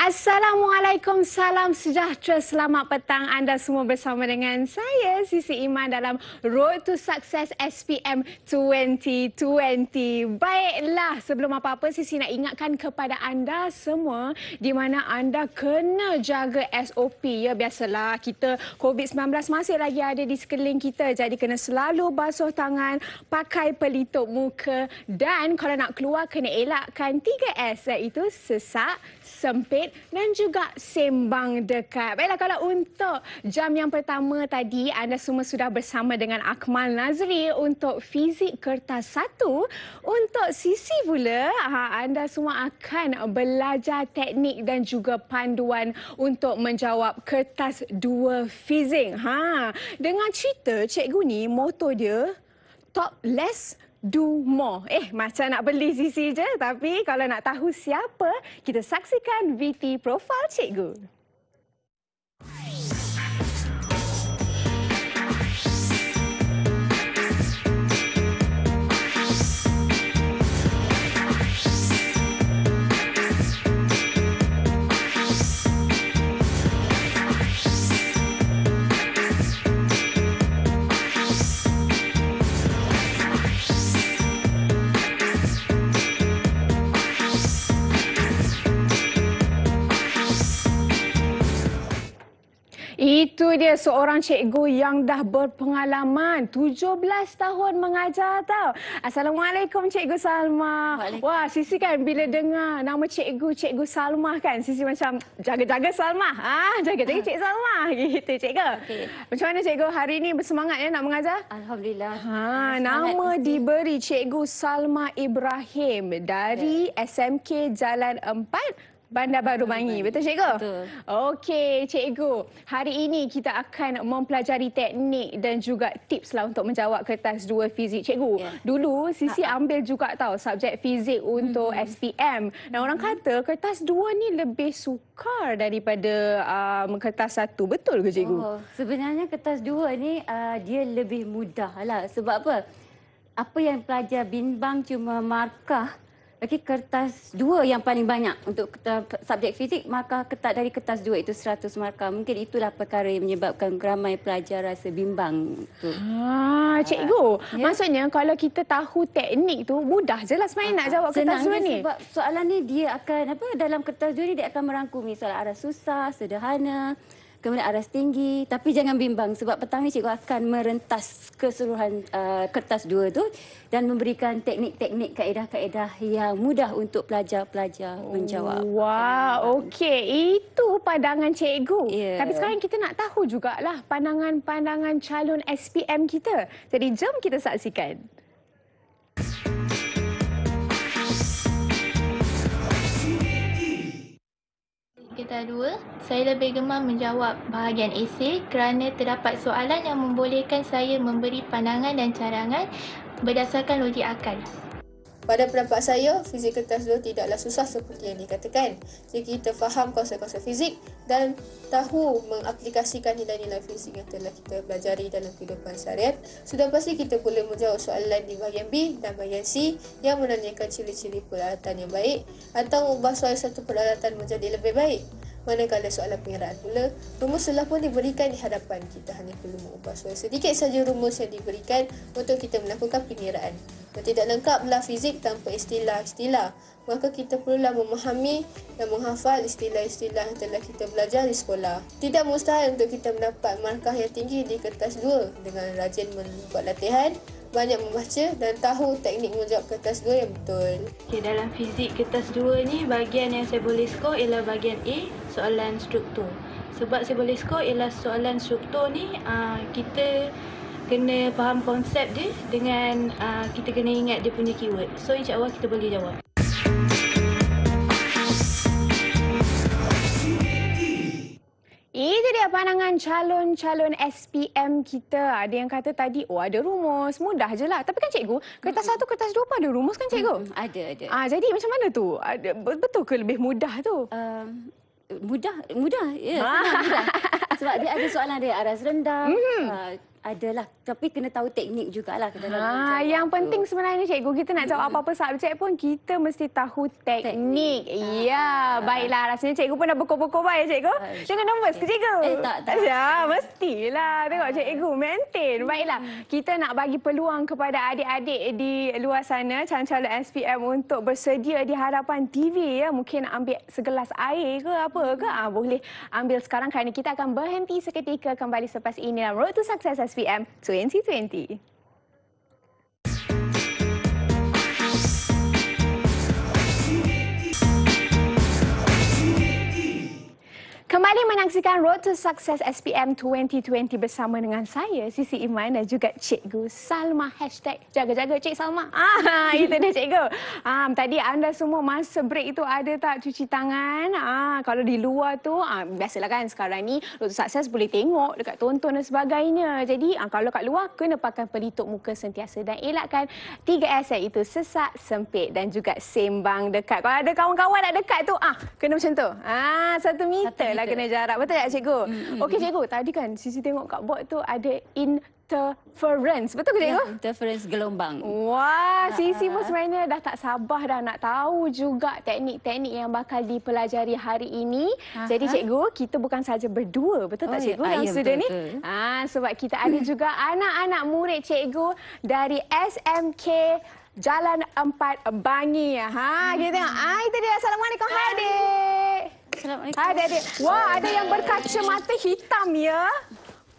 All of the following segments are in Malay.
Assalamualaikum, salam sejahtera, selamat petang anda semua bersama dengan saya Sisi Iman dalam Road to Success SPM 2020. Baiklah, sebelum apa-apa Sisi nak ingatkan kepada anda semua di mana anda kena jaga SOP. Ya, biasalah kita COVID-19 masih lagi ada di sekeliling kita jadi kena selalu basuh tangan, pakai pelitup muka dan kalau nak keluar kena elakkan 3S iaitu sesak, sempit dan juga sembang dekat. Baiklah, kalau untuk jam yang pertama tadi, anda semua sudah bersama dengan Akmal Nazri untuk fizik kertas satu. Untuk sisi pula, ah, anda semua akan belajar teknik dan juga panduan untuk menjawab kertas dua fizik. Ha. Dengan cerita, cikgu ni, motor dia, top less do more. Eh, macam nak beli sisi je. Tapi kalau nak tahu siapa, kita saksikan VT Profile Cikgu. Hey. Itu dia seorang cikgu yang dah berpengalaman 17 tahun mengajar tau. Assalamualaikum cikgu Salma. Wah, sisi kan bila dengar nama cikgu cikgu Salma kan sisi macam jaga-jaga Salma. Ah, jaga-jaga cik Salma gitu cikgu. Okay. Macam mana cikgu hari ini bersemangat ya nak mengajar? Alhamdulillah. Ha, nama mesti. diberi cikgu Salma Ibrahim dari yeah. SMK Jalan 4 Bandar Baru Bangi. Betul, Cikgu? Betul. Okey, Cikgu. Hari ini kita akan mempelajari teknik dan juga tips lah untuk menjawab kertas dua fizik. Cikgu, yeah. dulu Sisi ha, ha. ambil juga tau subjek fizik untuk mm-hmm. SPM. Dan orang mm-hmm. kata kertas dua ni lebih sukar daripada um, kertas satu. Betul ke, Cikgu? Oh, sebenarnya kertas dua ni uh, dia lebih mudah lah. Sebab apa? Apa yang pelajar bimbang cuma markah Okey, kertas dua yang paling banyak untuk subjek fizik, maka ketat dari kertas dua itu 100 markah. Mungkin itulah perkara yang menyebabkan ramai pelajar rasa bimbang. Ah, ah, cikgu, uh, maksudnya kalau kita tahu teknik tu mudah je lah sebenarnya uh, nak ah, jawab kertas dua ni. sebab soalan ni dia akan, apa dalam kertas dua ni dia akan merangkumi soalan arah susah, sederhana kemudian aras tinggi tapi jangan bimbang sebab petang ni cikgu akan merentas keseluruhan uh, kertas dua tu dan memberikan teknik-teknik kaedah-kaedah yang mudah untuk pelajar-pelajar oh, menjawab. Wah, wow, okey. Itu pandangan cikgu. Yeah. Tapi sekarang kita nak tahu jugalah pandangan-pandangan calon SPM kita. Jadi jom kita saksikan. kita dua, saya lebih gemar menjawab bahagian esei kerana terdapat soalan yang membolehkan saya memberi pandangan dan cadangan berdasarkan logik akal. Pada pendapat saya, fizik kertas dua tidaklah susah seperti yang dikatakan. Jika kita faham konsep-konsep fizik dan tahu mengaplikasikan nilai-nilai fizik yang telah kita pelajari dalam kehidupan seharian, sudah pasti kita boleh menjawab soalan di bahagian B dan bahagian C yang menanyakan ciri-ciri peralatan yang baik atau mengubah suai satu peralatan menjadi lebih baik. Manakala soalan pengiraan pula, rumus telah pun diberikan di hadapan. Kita hanya perlu mengubah suara sedikit saja rumus yang diberikan untuk kita melakukan pengiraan. Dan tidak lengkaplah fizik tanpa istilah-istilah. Maka kita perlulah memahami dan menghafal istilah-istilah yang telah kita belajar di sekolah. Tidak mustahil untuk kita mendapat markah yang tinggi di kertas 2 dengan rajin membuat latihan banyak membaca dan tahu teknik menjawab kertas 2 yang betul. Okay, dalam fizik kertas 2 ni, bahagian yang saya boleh skor ialah bahagian A, soalan struktur. Sebab saya boleh skor ialah soalan struktur ni, ah, kita kena faham konsep dia dengan ah, kita kena ingat dia punya keyword. So, insyaAllah kita boleh jawab. Itu dia pandangan calon-calon SPM kita. Ada yang kata tadi, oh ada rumus. Mudah je lah. Tapi kan cikgu, kertas satu, kertas dua pun ada rumus kan cikgu? Ada, ada. Ah, jadi macam mana tu? Betul ke lebih mudah tu? Um, mudah, mudah. Ya, yeah, mudah. Sebab dia ada soalan dia aras rendah, -hmm. uh, adalah. Tapi kena tahu teknik juga jugalah. Ha, yang tu. penting sebenarnya cikgu, kita nak jawab apa-apa subjek pun, kita mesti tahu teknik. teknik. Ya, ha. baiklah. Rasanya cikgu pun dah berkor-berkor baik, ya, cikgu. Ha. Jangan nervous ke, cikgu? Eh, tak, tak. Ya, mestilah. Tengok cikgu, maintain. Hmm. Baiklah. Kita nak bagi peluang kepada adik-adik di luar sana, calon-calon SPM untuk bersedia di hadapan TV. ya. Mungkin ambil segelas air ke apa ke. Ha, boleh ambil sekarang kerana kita akan berhenti seketika kembali selepas ini. Road to Success. SBM 2020. kembali menyaksikan Road to Success SPM 2020 bersama dengan saya, Sisi Iman dan juga Cikgu Salma. Hashtag jaga-jaga Cik Salma. Ah, itu dia Cikgu. Ah, tadi anda semua masa break itu ada tak cuci tangan? Ah, kalau di luar tu, ah, biasalah kan sekarang ni Road to Success boleh tengok dekat tonton dan sebagainya. Jadi ah, kalau kat luar, kena pakai pelitup muka sentiasa dan elakkan 3S iaitu sesak, sempit dan juga sembang dekat. Kalau ada kawan-kawan nak dekat tu, ah, kena macam tu. Ah, satu meter satu lah meter kena jarak. Betul tak cikgu? Mm -hmm. Okey mm. cikgu, tadi kan sisi tengok kat board tu ada in Interference. Betul ke, Cikgu? Ya, interference gelombang. Wah, ah. Sisi pun sebenarnya dah tak sabar dah nak tahu juga teknik-teknik yang bakal dipelajari hari ini. Aha. Jadi, Cikgu, kita bukan saja berdua, betul oh, tak, Cikgu, ya. yang ah, ya, sudah ni? Ah, sebab kita ada juga anak-anak murid Cikgu dari SMK Jalan Empat Bangi. Ha, kita tengok. Ah, itu dia. Assalamualaikum, Hadi. Hadi. Assalamualaikum. Ada ada. Wah, ada yang berkaca mata hitam ya.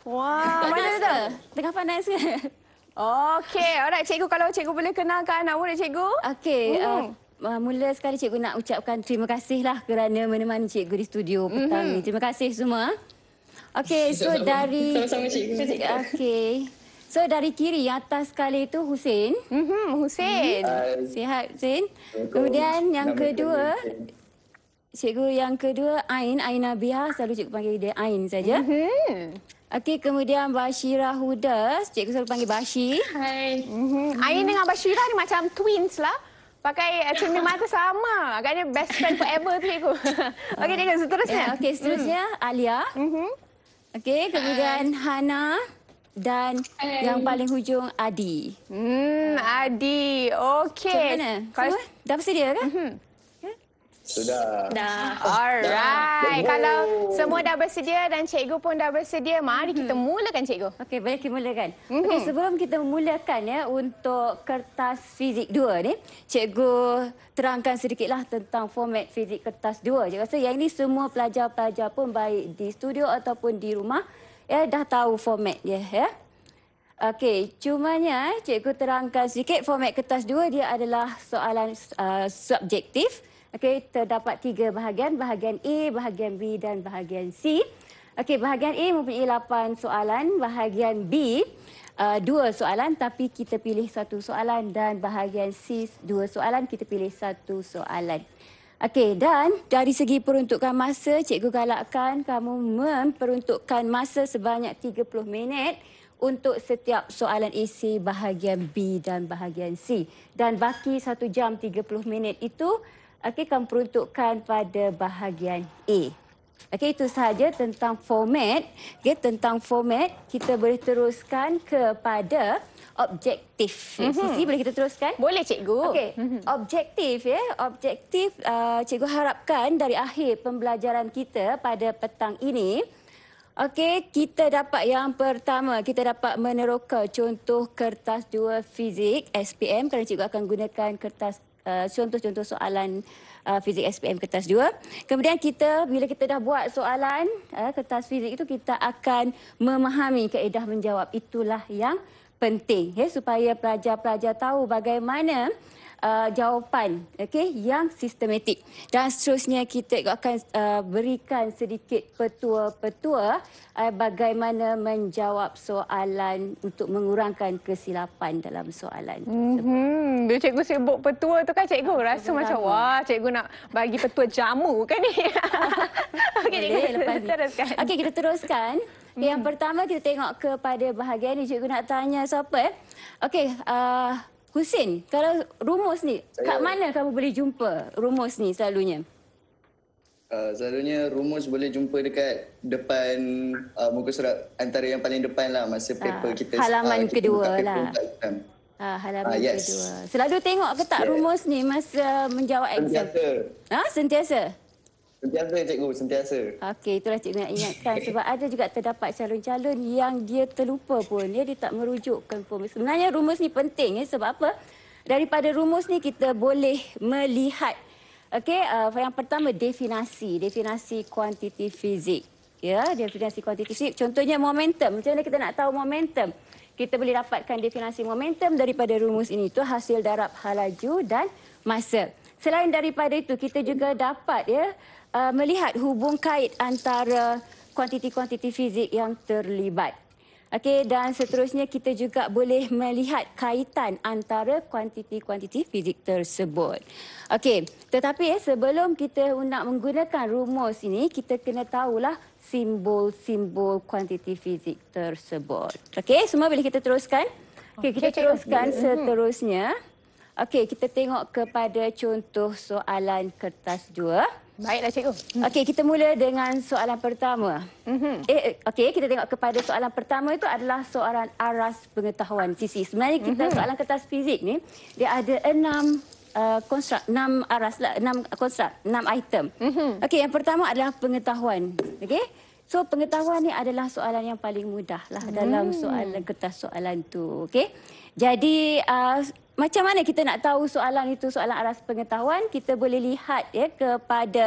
Wah, mana tu? Tengah panas ke? Okey, alright cikgu kalau cikgu boleh kenalkan awak dekat cikgu. Okey, hmm. Uh, uh, mula sekali cikgu nak ucapkan terima kasih lah kerana menemani cikgu di studio petang mm-hmm. ni. Mhm. Terima kasih semua. Okey, so sama. dari sama-sama cikgu. Okey. So dari kiri atas sekali tu Husin. Mhm, Husin. Hai. Sihat Husin. Kemudian yang kedua. Cikgu yang kedua Ain, Aina Biha, selalu cikgu panggil dia Ain saja. Mm -hmm. Okey, kemudian Bashira Huda, cikgu selalu panggil Bashi. Hai. Mm -hmm. Ain dengan Bashira ni macam twins lah. Pakai cermin uh, mata sama. Agaknya best friend forever tu cikgu. Okey, dengan seterusnya. Eh, Okey, seterusnya mm. Alia. Mm -hmm. Okey, kemudian Hai. Hana dan Hai. yang paling hujung Adi. Hmm, Adi. Okey. Macam mana? Kau... Dah pasti dia kan? Mm -hmm. Sudah. Dah. Alright. Kalau semua dah bersedia dan cikgu pun dah bersedia, mari kita mhm. mulakan cikgu. Okey, boleh kita mulakan. Mhm. Okey, sebelum kita mulakan ya untuk kertas fizik 2 ni, cikgu terangkan sedikitlah tentang format fizik kertas 2. Cikgu rasa yang ini semua pelajar-pelajar pun baik di studio ataupun di rumah ya dah tahu format dia ya. Okey, nya eh, cikgu terangkan sedikit format kertas 2 dia adalah soalan uh, subjektif. Okey, terdapat tiga bahagian, bahagian A, bahagian B dan bahagian C. Okey, bahagian A mempunyai lapan soalan, bahagian B uh, dua soalan tapi kita pilih satu soalan dan bahagian C dua soalan kita pilih satu soalan. Okey, dan dari segi peruntukan masa, cikgu galakkan kamu memperuntukkan masa sebanyak 30 minit untuk setiap soalan isi bahagian B dan bahagian C. Dan baki satu jam 30 minit itu, okey akan peruntukkan pada bahagian A. Okey itu sahaja tentang format. Okey tentang format kita boleh teruskan kepada objektif. Mm-hmm. Sisi boleh kita teruskan? Boleh cikgu. Okey. Mm-hmm. Objektif ya. Objektif uh, cikgu harapkan dari akhir pembelajaran kita pada petang ini Okey, kita dapat yang pertama, kita dapat meneroka contoh kertas dua fizik SPM kerana cikgu akan gunakan kertas Uh, contoh-contoh uh, soalan uh, fizik SPM kertas 2. Kemudian kita bila kita dah buat soalan uh, kertas fizik itu kita akan memahami kaedah menjawab. Itulah yang penting ya supaya pelajar-pelajar tahu bagaimana uh, uh, jawapan okay, yang sistematik dan seterusnya kita akan uh, berikan sedikit petua-petua uh, bagaimana menjawab soalan untuk mengurangkan kesilapan dalam soalan. Hmm, dia cikgu sibuk petua tu kan cikgu ah, rasa Bila macam aku. wah cikgu nak bagi petua jamu kan ni. okey cikgu lepas teruskan. Okey kita teruskan. Okay, yang hmm. pertama kita tengok kepada bahagian ni cikgu nak tanya siapa eh. Okey, uh, Husin, kalau rumus ni, saya, kat mana kamu boleh jumpa rumus ni selalunya? Uh, selalunya rumus boleh jumpa dekat depan uh, muka surat antara yang paling depan lah masa ah, paper uh, kita. Halaman uh, kita kedua paper lah. Uh, halaman uh, yes. kedua. Selalu tengok ke tak yeah. rumus ni masa menjawab exam? Sentiasa. Ha? Sentiasa? Sentiasa cikgu, sentiasa. Okey, itulah cikgu nak ingatkan. Sebab ada juga terdapat calon-calon yang dia terlupa pun. Ya, dia tak merujuk confirm. Sebenarnya rumus ni penting. Ya, sebab apa? Daripada rumus ni kita boleh melihat. Okey, uh, yang pertama definasi. Definasi kuantiti fizik. Ya, definasi kuantiti fizik. Contohnya momentum. Macam mana kita nak tahu momentum? Kita boleh dapatkan definasi momentum daripada rumus ini. Itu hasil darab halaju dan masa. Selain daripada itu, kita juga dapat ya uh, melihat hubung kait antara kuantiti-kuantiti fizik yang terlibat. Okey dan seterusnya kita juga boleh melihat kaitan antara kuantiti-kuantiti fizik tersebut. Okey, tetapi eh, sebelum kita nak menggunakan rumus ini, kita kena tahulah simbol-simbol kuantiti fizik tersebut. Okey, semua boleh kita teruskan? Okey, kita okay, teruskan okay. Mhm. seterusnya. Okey, kita tengok kepada contoh soalan kertas 2. Baiklah cikgu. Hmm. Okey, kita mula dengan soalan pertama. Mm -hmm. Eh, eh okey, kita tengok kepada soalan pertama itu adalah soalan aras pengetahuan sisi. Sebenarnya kita mm -hmm. soalan kertas fizik ni dia ada enam eh, konstrak, enam aras lah, enam konstrak, enam item. Mm -hmm. Okey, yang pertama adalah pengetahuan. Okey? So pengetahuan ni adalah soalan yang paling mudah lah -hmm. dalam soalan kertas soalan tu, Okay, Jadi uh, macam mana kita nak tahu soalan itu soalan aras pengetahuan kita boleh lihat ya kepada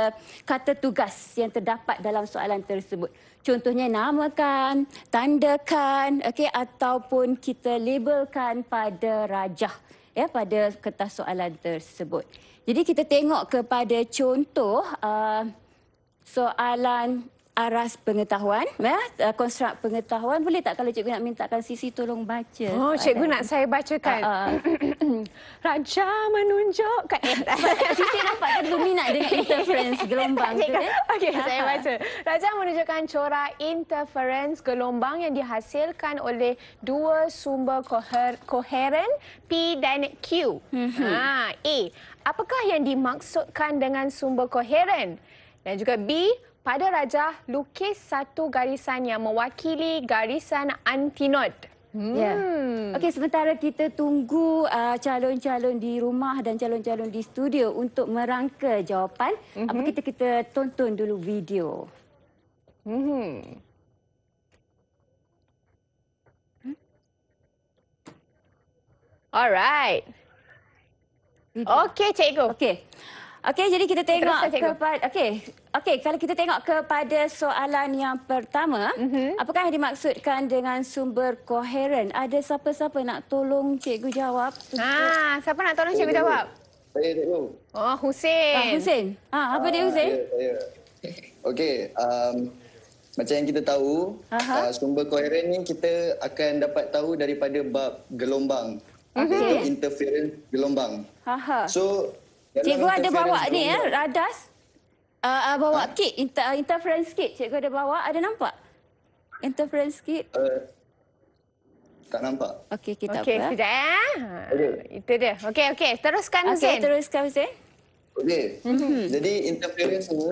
kata tugas yang terdapat dalam soalan tersebut contohnya namakan tandakan okey ataupun kita labelkan pada rajah ya pada kertas soalan tersebut jadi kita tengok kepada contoh uh, soalan aras pengetahuan ya eh, konstrukt pengetahuan boleh tak kalau cikgu nak mintakan sisi tolong baca oh cikgu nak saya bacakan uh, uh. raja menunjukkan sisi nampak kan lumi nak dengan interference gelombang tu eh? okey saya ah, baca raja menunjukkan corak interference gelombang yang dihasilkan oleh dua sumber koher koheren p dan q mm -hmm. ha a apakah yang dimaksudkan dengan sumber koheren dan juga b pada rajah lukis satu garisan yang mewakili garisan antinod. Hmm. Yeah. Okey, sementara kita tunggu uh, calon-calon uh, di rumah dan calon-calon di studio untuk merangka jawapan, mm -hmm. apa kita kita tonton dulu video. Mm -hmm. Alright. Okey, cikgu. Okey. Okey, jadi kita tengok kepada okey. Okey, kalau kita tengok kepada soalan yang pertama, mm -hmm. apakah yang dimaksudkan dengan sumber koheren? Ada siapa-siapa nak tolong cikgu jawab? Ha, siapa nak tolong cikgu jawab? Saya cikgu. Oh, Husin. Ah, Husin. Ha, ah, apa ah, dia Husin? Ya, okey, um, macam yang kita tahu, uh, sumber koheren ni kita akan dapat tahu daripada bab gelombang. Okay. interferen gelombang. Aha. So, Cikgu ada bawa ni ya, radas. Uh, uh, bawa ha? kit, inter ah, interference kit. Cikgu ada bawa, ada nampak? Interference kit. Uh, tak nampak. Okey, kita okay, apa. Sekejap, ya? Okey, sekejap. Itu dia. Okey, okey. Teruskan, okay, Okey, teruskan, Zain. Okey. Mm -hmm. Jadi, interference ni,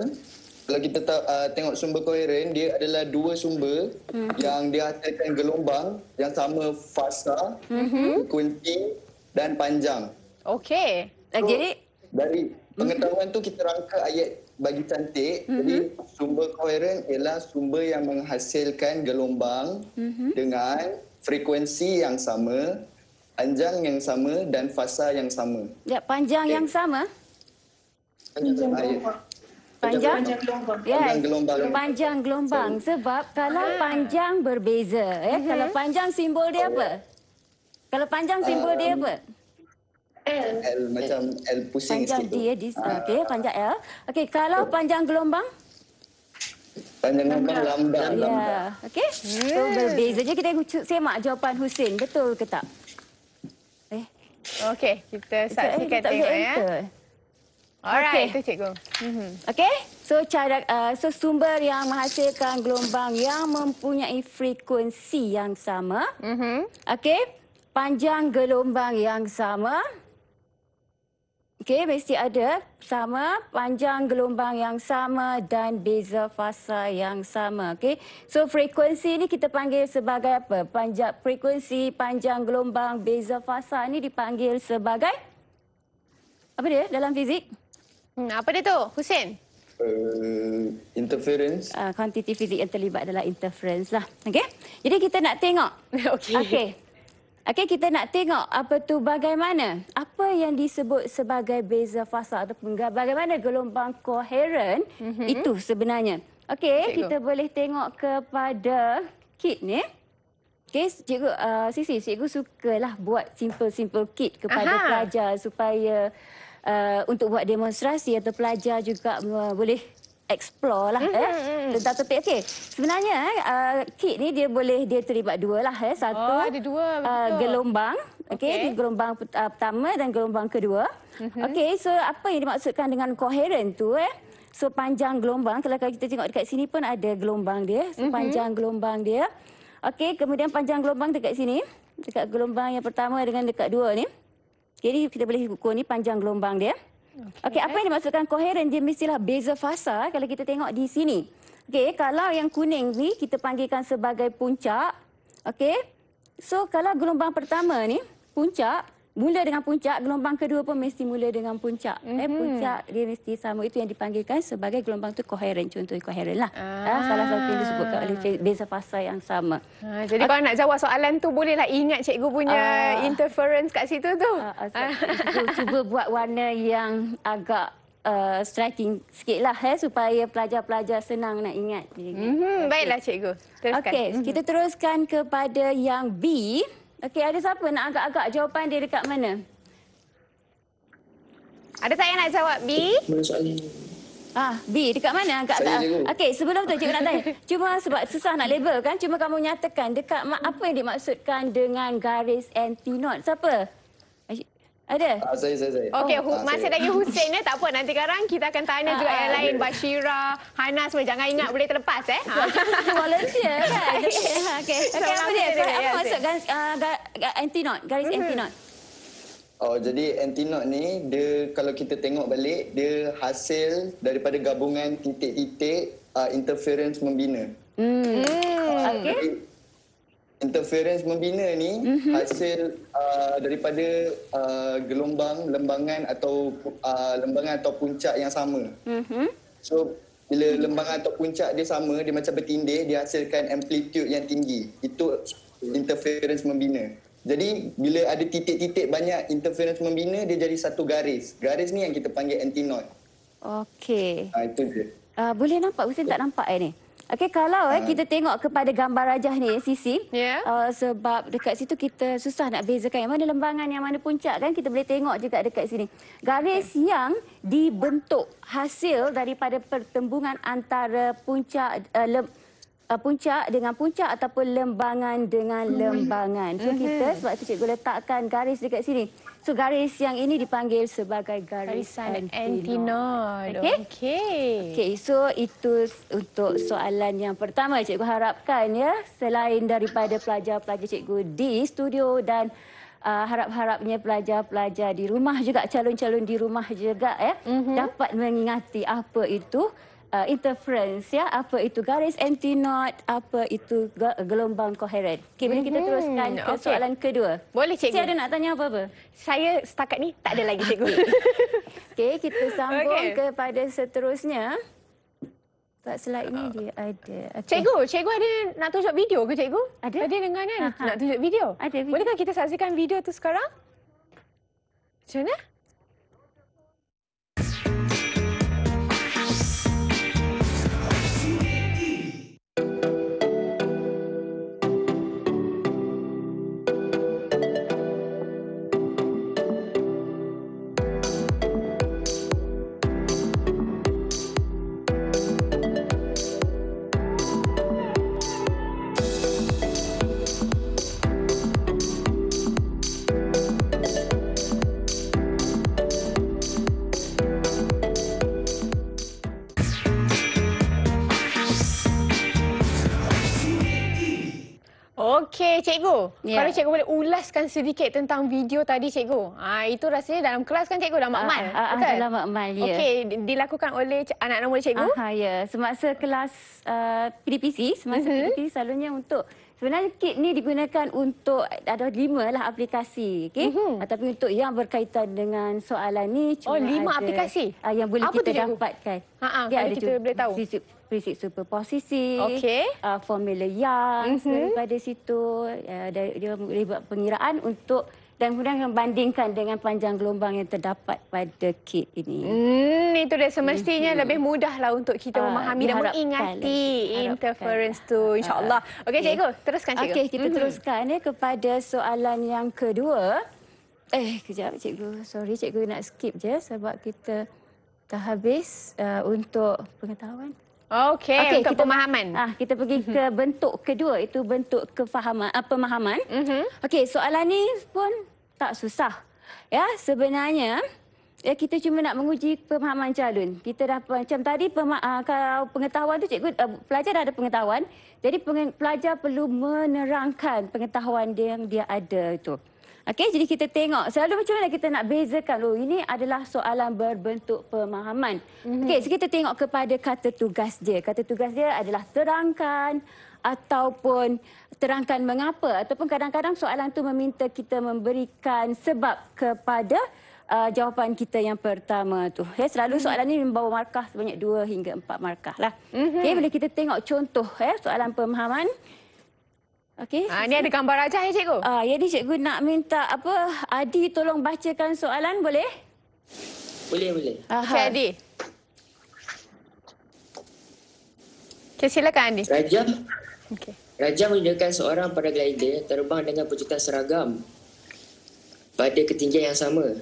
kalau kita uh, tengok sumber koheren, dia adalah dua sumber mm -hmm. yang dihasilkan gelombang yang sama fasa, mm -hmm. kunci dan panjang. Okey. So, Jadi, dari pengetahuan tu kita rangka ayat bagi cantik mm-hmm. jadi sumber koheren ialah sumber yang menghasilkan gelombang mm-hmm. dengan frekuensi yang sama panjang yang sama dan fasa yang sama ya panjang okay. yang sama panjang ayat. Panjang? panjang gelombang. Yes. Panjang gelombang. Sebab kalau ah. panjang berbeza. Eh? Uh-huh. Kalau panjang simbol dia oh. apa? Kalau panjang simbol um, dia apa? L. macam L pusing panjang sikit. Panjang D, D. Ah. Okey, panjang L. Ya. Okay, kalau panjang gelombang? Panjang gelombang lambda. Ya, okey. So, berbeza berbezanya kita semak jawapan Husin. Betul ke tak? Eh. Okey, kita saksikan eh, tengok ya. Alright, okay. itu cikgu. Mm -hmm. Okey, so, uh, so sumber yang menghasilkan gelombang yang mempunyai frekuensi yang sama. Mm -hmm. Okey, panjang gelombang yang sama. Okey. Okey, mesti ada sama panjang gelombang yang sama dan beza fasa yang sama. Okey, so frekuensi ini kita panggil sebagai apa? Panjang frekuensi, panjang gelombang, beza fasa ini dipanggil sebagai apa dia dalam fizik? Hmm, apa dia tu, Husin? Uh, interference. Uh, kuantiti fizik yang terlibat adalah interference lah. Okey, jadi kita nak tengok. Okey. Okay. Okey, kita nak tengok apa tu bagaimana apa yang disebut sebagai beza fasa ataupun bagaimana gelombang koheren mm -hmm. itu sebenarnya. Okey, kita boleh tengok kepada kit ni. Okey, cikgu uh, Sisi, cikgu sukalah buat simple-simple kit kepada Aha. pelajar supaya uh, untuk buat demonstrasi atau pelajar juga uh, boleh explore lah mm -hmm. eh, tentang mm-hmm. topik. Okey, sebenarnya eh, uh, kit ni dia boleh dia terlibat dua lah. Eh. Satu, oh, ada dua. Uh, gelombang. Okey, okay. gelombang uh, pertama dan gelombang kedua. Mm -hmm. Okey, so apa yang dimaksudkan dengan koheren tu eh? So panjang gelombang, kalau kita tengok dekat sini pun ada gelombang dia. So mm-hmm. panjang mm -hmm. gelombang dia. Okey, kemudian panjang gelombang dekat sini. Dekat gelombang yang pertama dengan dekat dua ni. Jadi kita boleh ukur ni panjang gelombang dia. Okey, okay, apa yang dimaksudkan koheren dia mestilah beza fasa eh, kalau kita tengok di sini. Okey, kalau yang kuning ni kita panggilkan sebagai puncak. Okey. So kalau gelombang pertama ni puncak, mula dengan puncak, gelombang kedua pun mesti mula dengan puncak. Mm -hmm. eh, mhm. puncak dia mesti sama. Itu yang dipanggilkan sebagai gelombang tu koheren. Contoh koheren lah. Ah. Ha, salah satu yang disebutkan oleh beza fasa yang sama. Ah, jadi kalau nak jawab soalan tu bolehlah ingat cikgu punya ah. interference kat situ tu. Ah, asal, ah. Cuba buat warna yang agak Uh, striking sikit lah eh, supaya pelajar-pelajar senang nak ingat. Mm -hmm. okay. Baiklah cikgu, teruskan. Okay, mm -hmm. Kita mhm. teruskan kepada yang B. Okey, ada siapa nak agak-agak jawapan dia dekat mana? Ada saya nak jawab B? Mana soalan? Ah, B dekat mana agak-agak? Okey, sebelum tu cikgu nak tanya. Cuma sebab susah nak label kan? Cuma kamu nyatakan dekat apa yang dimaksudkan dengan garis anti-not? Siapa? Ada? Uh, saya, saya, saya. Okey, oh. masih lagi Hussein eh. Tak apa, nanti sekarang kita akan tanya juga ah, yang lain. Bashira, Hana semua. Jangan ingat boleh terlepas eh. Ha. volunteer kan? Okey, okay, okay, apa dia? Apa maksudkan antinot, garis antinot? Mm-hmm. Oh, jadi antinot ni, dia kalau kita tengok balik, dia hasil daripada gabungan titik-titik uh, interference membina. Hmm. Mm. Okay interference membina ni mm-hmm. hasil uh, daripada uh, gelombang lembangan atau uh, lembangan atau puncak yang sama. Mm-hmm. So bila lembangan atau puncak dia sama, dia macam bertindih, dia hasilkan amplitude yang tinggi. Itu interference membina. Jadi bila ada titik-titik banyak interference membina, dia jadi satu garis. Garis ni yang kita panggil antinod. Okey. uh, itu je. Uh, boleh nampak? Ustaz tak nampak eh ni? Okey, kalau eh, hmm. kita tengok kepada gambar rajah ni, Sisi. Yeah. Uh, sebab dekat situ kita susah nak bezakan yang mana lembangan, yang mana puncak kan. Kita boleh tengok juga dekat sini. Garis okay. yang dibentuk hasil daripada pertembungan antara puncak uh, lem, uh, puncak dengan puncak ataupun lembangan dengan hmm. lembangan. So, kita sebab itu cikgu letakkan garis dekat sini. So garis yang ini dipanggil sebagai garis antinod. Okey. Okey. Okey, so itu untuk soalan yang pertama cikgu harapkan ya selain daripada pelajar-pelajar cikgu di studio dan Uh, harap-harapnya pelajar-pelajar di rumah juga calon-calon di rumah juga ya mm -hmm. dapat mengingati apa itu uh, interference ya apa itu garis anti knot apa itu gelombang koheren. Okey boleh kita mhm. teruskan ke okay. soalan kedua. Boleh cikgu. Saya ada nak tanya apa-apa. Saya setakat ni tak ada lagi cikgu. Okey kita sambung okay. kepada seterusnya. Tak slide ni dia ada. Okay. Cikgu, cikgu ada nak tunjuk video ke cikgu? Ada. Ada dengar kan? Aha. Nak tunjuk video. Ada video. Bolehkah kita saksikan video tu sekarang? Macam mana? Yeah. Kalau cikgu boleh ulaskan sedikit tentang video tadi cikgu. Ha, itu rasanya dalam kelas kan cikgu dah ah, makmal. Ha, ah, ah, ha, dalam makmal, ya. Okey, dilakukan oleh anak anak nombor cikgu. Ha, ya, semasa kelas uh, PDPC, semasa uh mhm. -huh. PDPC selalunya untuk... Sebenarnya kit ni digunakan untuk ada lima lah aplikasi, okay? Uh mhm. -huh. Tapi untuk yang berkaitan dengan soalan ni Oh, lima aplikasi? Uh, yang boleh Apa kita dapatkan. Ha, ha, okay, kita boleh tahu prinsip superposisi, okay. uh, formula yang mm -hmm. daripada situ. Uh, dia boleh buat pengiraan untuk dan kemudian membandingkan dengan panjang gelombang yang terdapat pada kit ini. Hmm, itu dia semestinya mm -hmm. lebih mudahlah untuk kita uh, memahami dan mengingati lah, lah. interference itu insyaAllah. Ah, ah. Okey okay. cikgu, teruskan cikgu. Okey, kita mm -hmm. teruskan ya, kepada soalan yang kedua. Eh, kejap cikgu. Sorry cikgu nak skip je sebab kita dah habis uh, untuk pengetahuan. Okey, okay, untuk kita pemahaman. Ah, kita pergi mm-hmm. ke bentuk kedua, itu bentuk kefahaman, uh, pemahaman. Mm -hmm. Okey, soalan ni pun tak susah. Ya, sebenarnya ya kita cuma nak menguji pemahaman calon. Kita dah macam tadi pema, ah, kalau pengetahuan tu cikgu eh, pelajar dah ada pengetahuan. Jadi pelajar perlu menerangkan pengetahuan dia yang dia ada itu. Okey, jadi kita tengok selalu macam mana kita nak bezakan. Oh, ini adalah soalan berbentuk pemahaman. Mm -hmm. Okey, so kita tengok kepada kata tugas dia. Kata tugas dia adalah terangkan ataupun terangkan mengapa ataupun kadang-kadang soalan tu meminta kita memberikan sebab kepada Uh, jawapan kita yang pertama tu. Ya, selalu mhm. soalan ini membawa markah sebanyak dua hingga empat markah. Lah. Mm -hmm. okay, boleh kita tengok contoh ya, soalan pemahaman, Okey. Ah ni ada gambar aja ya eh, cikgu. Ah uh, ya jadi cikgu nak minta apa Adi tolong bacakan soalan boleh? Boleh boleh. Aha. Okay, Adi. Okay, silakan Andi. Rajah. Okay. Rajah menunjukkan seorang para glider terbang dengan pencetan seragam pada ketinggian yang sama.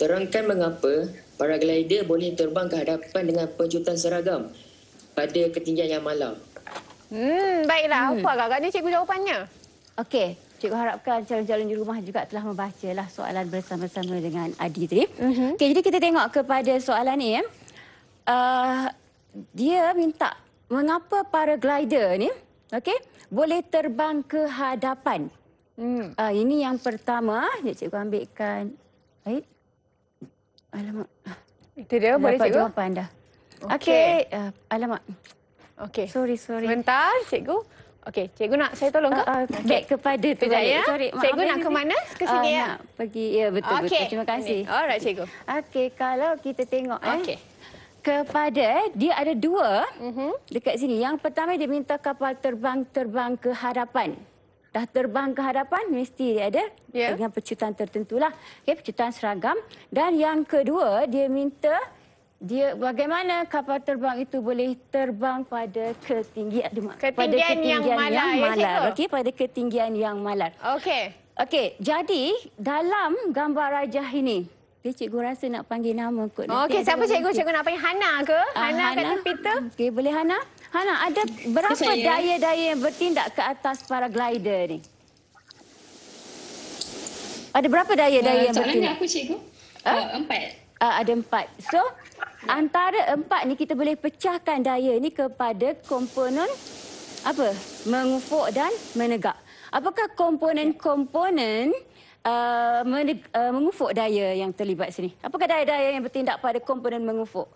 Terangkan mengapa para glider boleh terbang ke hadapan dengan pencetan seragam pada ketinggian yang malam. Hmm, baiklah. Hmm. Apa agak-agaknya cikgu jawapannya? Okey. Cikgu harapkan calon-calon di rumah juga telah membaca lah soalan bersama-sama dengan Adi tadi. Mm -hmm. okay, jadi kita tengok kepada soalan ini. Uh, eh. ah, dia minta mengapa para glider ni, okay, boleh terbang ke hadapan. Mm. Uh, ini yang pertama. Jadi eh, cikgu ambilkan. Eh? Alamak. Itu dia, Dapat boleh cikgu? Dapat jawapan dah. Okey. Okay. Uh, ah, Alamak. Okey. Sorry, sorry. Sebentar, cikgu. Okey, cikgu nak saya tolong ke? Uh, ah, uh, ah, okay. Back kepada tu. Ya. Sorry, cikgu ya, nak ke mana? Ke sini uh, ya. Nak pergi. Ya, betul okay. betul. Terima kasih. Alright, cikgu. Okey, kalau kita tengok eh. Kepada eh, dia ada dua uh mhm. -huh. dekat sini. Yang pertama dia minta kapal terbang terbang ke hadapan. Dah terbang ke hadapan mesti dia ada yeah. dengan pecutan tertentulah. Okey, pecutan seragam. Dan yang kedua dia minta dia bagaimana kapal terbang itu boleh terbang pada ketinggian, mana? pada ketinggian yang, yang malar, malar. Ya, okey pada ketinggian yang malar okey okey jadi dalam gambar rajah ini dia cikgu rasa nak panggil nama kot okey siapa cikgu nanti. cikgu nak panggil Hana ke Hana, uh, Hana. kat Peter okey boleh Hana Hana ada berapa ya. daya-daya yang bertindak ke atas para glider ni ada berapa daya-daya uh, yang bertindak aku cikgu uh, uh, empat uh, ada empat so Antara empat ni kita boleh pecahkan daya ni kepada komponen apa? Mengufuk dan menegak. Apakah komponen-komponen uh, meneg- uh, mengufuk daya yang terlibat sini? Apakah daya-daya yang bertindak pada komponen mengufuk?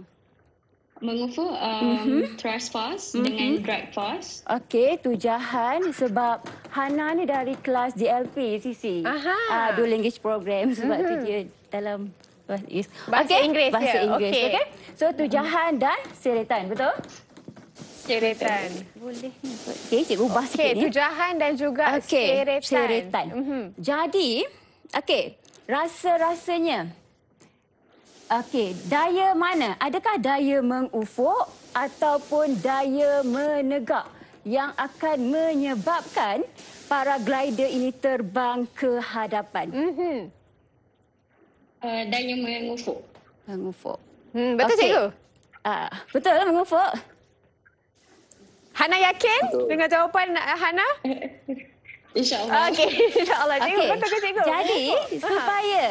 Mengufuk um, mm-hmm. thrust force mm-hmm. dengan drag force. Okey, tujahan sebab Hana ni dari kelas DLP, Sisi. Aha. Uh, dual language program sebab mm-hmm. tu mhm. dia dalam bahasa Inggeris. Okay. Inggeris bahasa yeah. Inggeris. Okay. okay. So tujahan hmm. dan seretan, betul? Seretan. Boleh Okey, cikgu ubah okay. sikit ni. Ya. Tujahan dan juga okay. seretan. seretan. Mm -hmm. Jadi, okay. rasa-rasanya Okey, daya mana? Adakah daya mengufuk ataupun daya menegak yang akan menyebabkan para glider ini terbang ke hadapan? Mhm. Mm Uh, dan yang mengufuk. Mengufuk. Hmm, betul okay. cikgu? Ah, betul lah mengufuk. Hana yakin betul. dengan jawapan uh, Hana? InsyaAllah. Okey, insyaAllah. Cikgu, okay. betul ke cikgu? Jadi, supaya...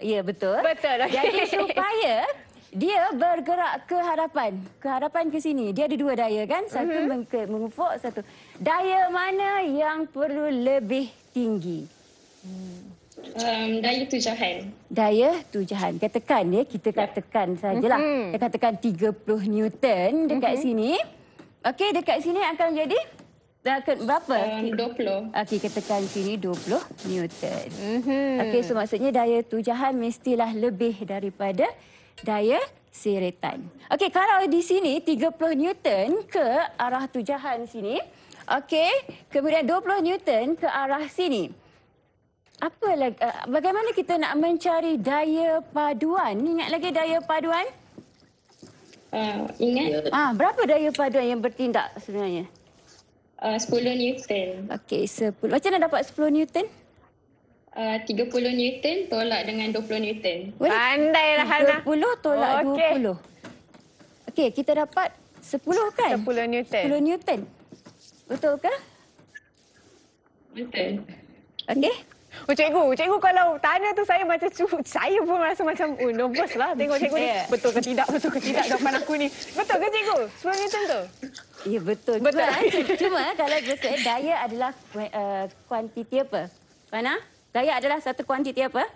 Ya, betul. Betul, okey. Jadi, supaya dia bergerak ke hadapan. Ke hadapan ke sini. Dia ada dua daya kan? Satu uh mhm. -huh. mengufuk, satu. Daya mana yang perlu lebih tinggi? Hmm. Um, daya tujahan. Daya tujahan. Katakan ya, kita katakan ya. sajalah. Mhm. Kita mm -hmm. katakan 30 Newton dekat mm -hmm. sini. Okey, dekat sini akan jadi akan berapa? Um, 20. Okey, katakan sini 20 Newton. Mm -hmm. Okey, so maksudnya daya tujahan mestilah lebih daripada daya seretan. Okey, kalau di sini 30 Newton ke arah tujahan sini, okey, kemudian 20 Newton ke arah sini. Apa lagi? Eh, bagaimana kita nak mencari daya paduan? Ingat lagi daya paduan? Uh, ingat. Ya. Ah, uh, berapa daya paduan yang bertindak sebenarnya? Ah, uh, 10 Newton. Okey, 10. Macam mana dapat 10 Newton? Ah, uh, 30 Newton tolak dengan 20 Newton. Pandailah Hana. 20 tolak oh, okay. 20. Okey, kita dapat 10 kan? 10 Newton. 10 Newton. Betul ke? Betul. Okey. Oh, cikgu, cikgu kalau tanya tu saya macam cukup, saya pun rasa macam oh, nervous lah tengok cikgu ni. Betul ke tidak, betul ke tidak depan aku ni. Betul ke cikgu? Sebenarnya macam tu? Ya, betul. Betul. Cuma, cuma kalau dia daya adalah eh, kuantiti apa? Mana? Daya adalah satu kuantiti apa?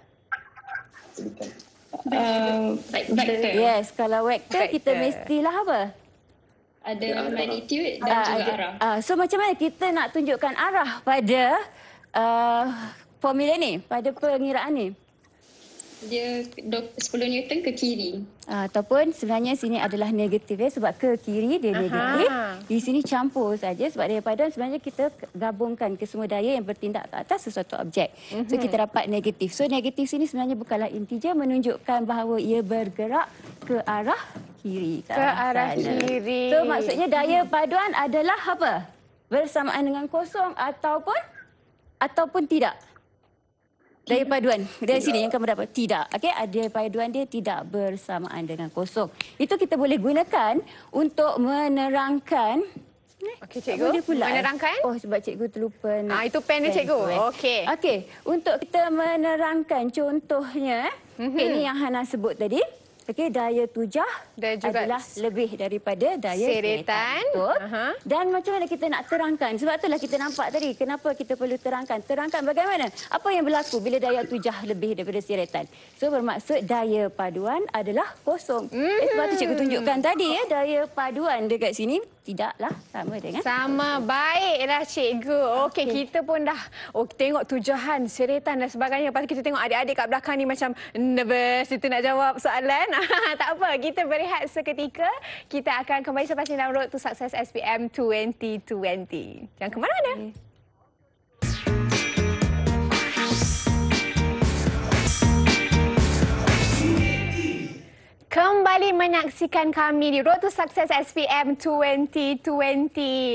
Uh, Yes, kalau vector, vector. kita mestilah apa? Ada magnitude dan ah, juga arah. Uh, so macam mana kita nak tunjukkan arah pada uh, formula ni pada pengiraan ni? Dia 10 Newton ke kiri. Ataupun sebenarnya sini adalah negatif ya sebab ke kiri dia negatif. Di sini campur saja sebab daripada sebenarnya kita gabungkan kesemua daya yang bertindak ke atas sesuatu objek. Mm-hmm. So mhm. kita dapat negatif. So negatif sini sebenarnya bukanlah integer menunjukkan bahawa ia bergerak ke arah kiri. Ke arah sana. kiri. So maksudnya daya paduan adalah apa? Bersamaan dengan kosong ataupun ataupun tidak? Daya paduan dari sini yang kamu dapat tidak. Okey, ada ah, paduan dia tidak bersamaan dengan kosong. Itu kita boleh gunakan untuk menerangkan Okey cikgu. Pula, eh? menerangkan? Eh? Oh sebab cikgu terlupa. Ah itu pen dia cikgu. Okey. Okey, untuk kita menerangkan contohnya, mm -hmm. ini yang Hana sebut tadi. Okey, daya tujah daya juga adalah lebih daripada daya seretan. Uh -huh. Dan macam mana kita nak terangkan? Sebab itulah kita nampak tadi kenapa kita perlu terangkan. Terangkan bagaimana? Apa yang berlaku bila daya tujah lebih daripada seretan? So, bermaksud daya paduan adalah kosong. Mm -hmm. eh, sebab itu cikgu hmm. tunjukkan tadi, ya daya paduan dekat sini tidaklah sama dengan... Sama. Kosong. Baiklah, cikgu. Okey, okay. kita pun dah oh, tengok tujuan seretan dan sebagainya. Lepas kita tengok adik-adik kat belakang ni macam nervous. Itu nak jawab soalan kan? tak apa, kita berehat seketika. Kita akan kembali selepas ini dalam road to success SPM 2020. Jangan kemana mana-mana. Okay. Kembali menyaksikan kami di Road to Success SPM 2020.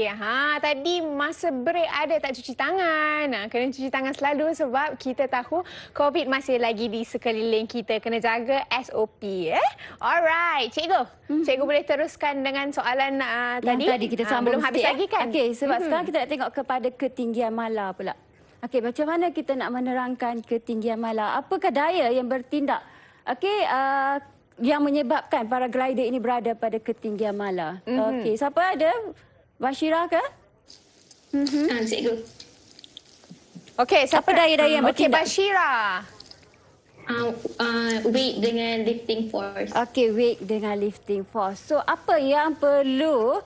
Ha, tadi masa break ada tak cuci tangan? Ha, kena cuci tangan selalu sebab kita tahu COVID masih lagi di sekeliling kita. Kena jaga SOP. Eh? Alright, cikgu. Hmm. Cikgu boleh teruskan dengan soalan uh, tadi. Yang tadi kita ah, sambung. Ha, belum habis eh? lagi kan? Okey, sebab hmm. sekarang kita nak tengok kepada ketinggian mala pula. Okey, macam mana kita nak menerangkan ketinggian mala? Apakah daya yang bertindak? Okey, uh, yang menyebabkan para glider ini berada pada ketinggian malah. Mm -hmm. Okey, siapa ada? Bashira ke? Mhm. Mm ah, cikgu. Okey, siapa daya-daya yang hmm, bertindak? Okey, Bashira. Uh, uh, ah, ah, weight dengan lifting force. Okey, weight dengan lifting force. So, apa yang perlu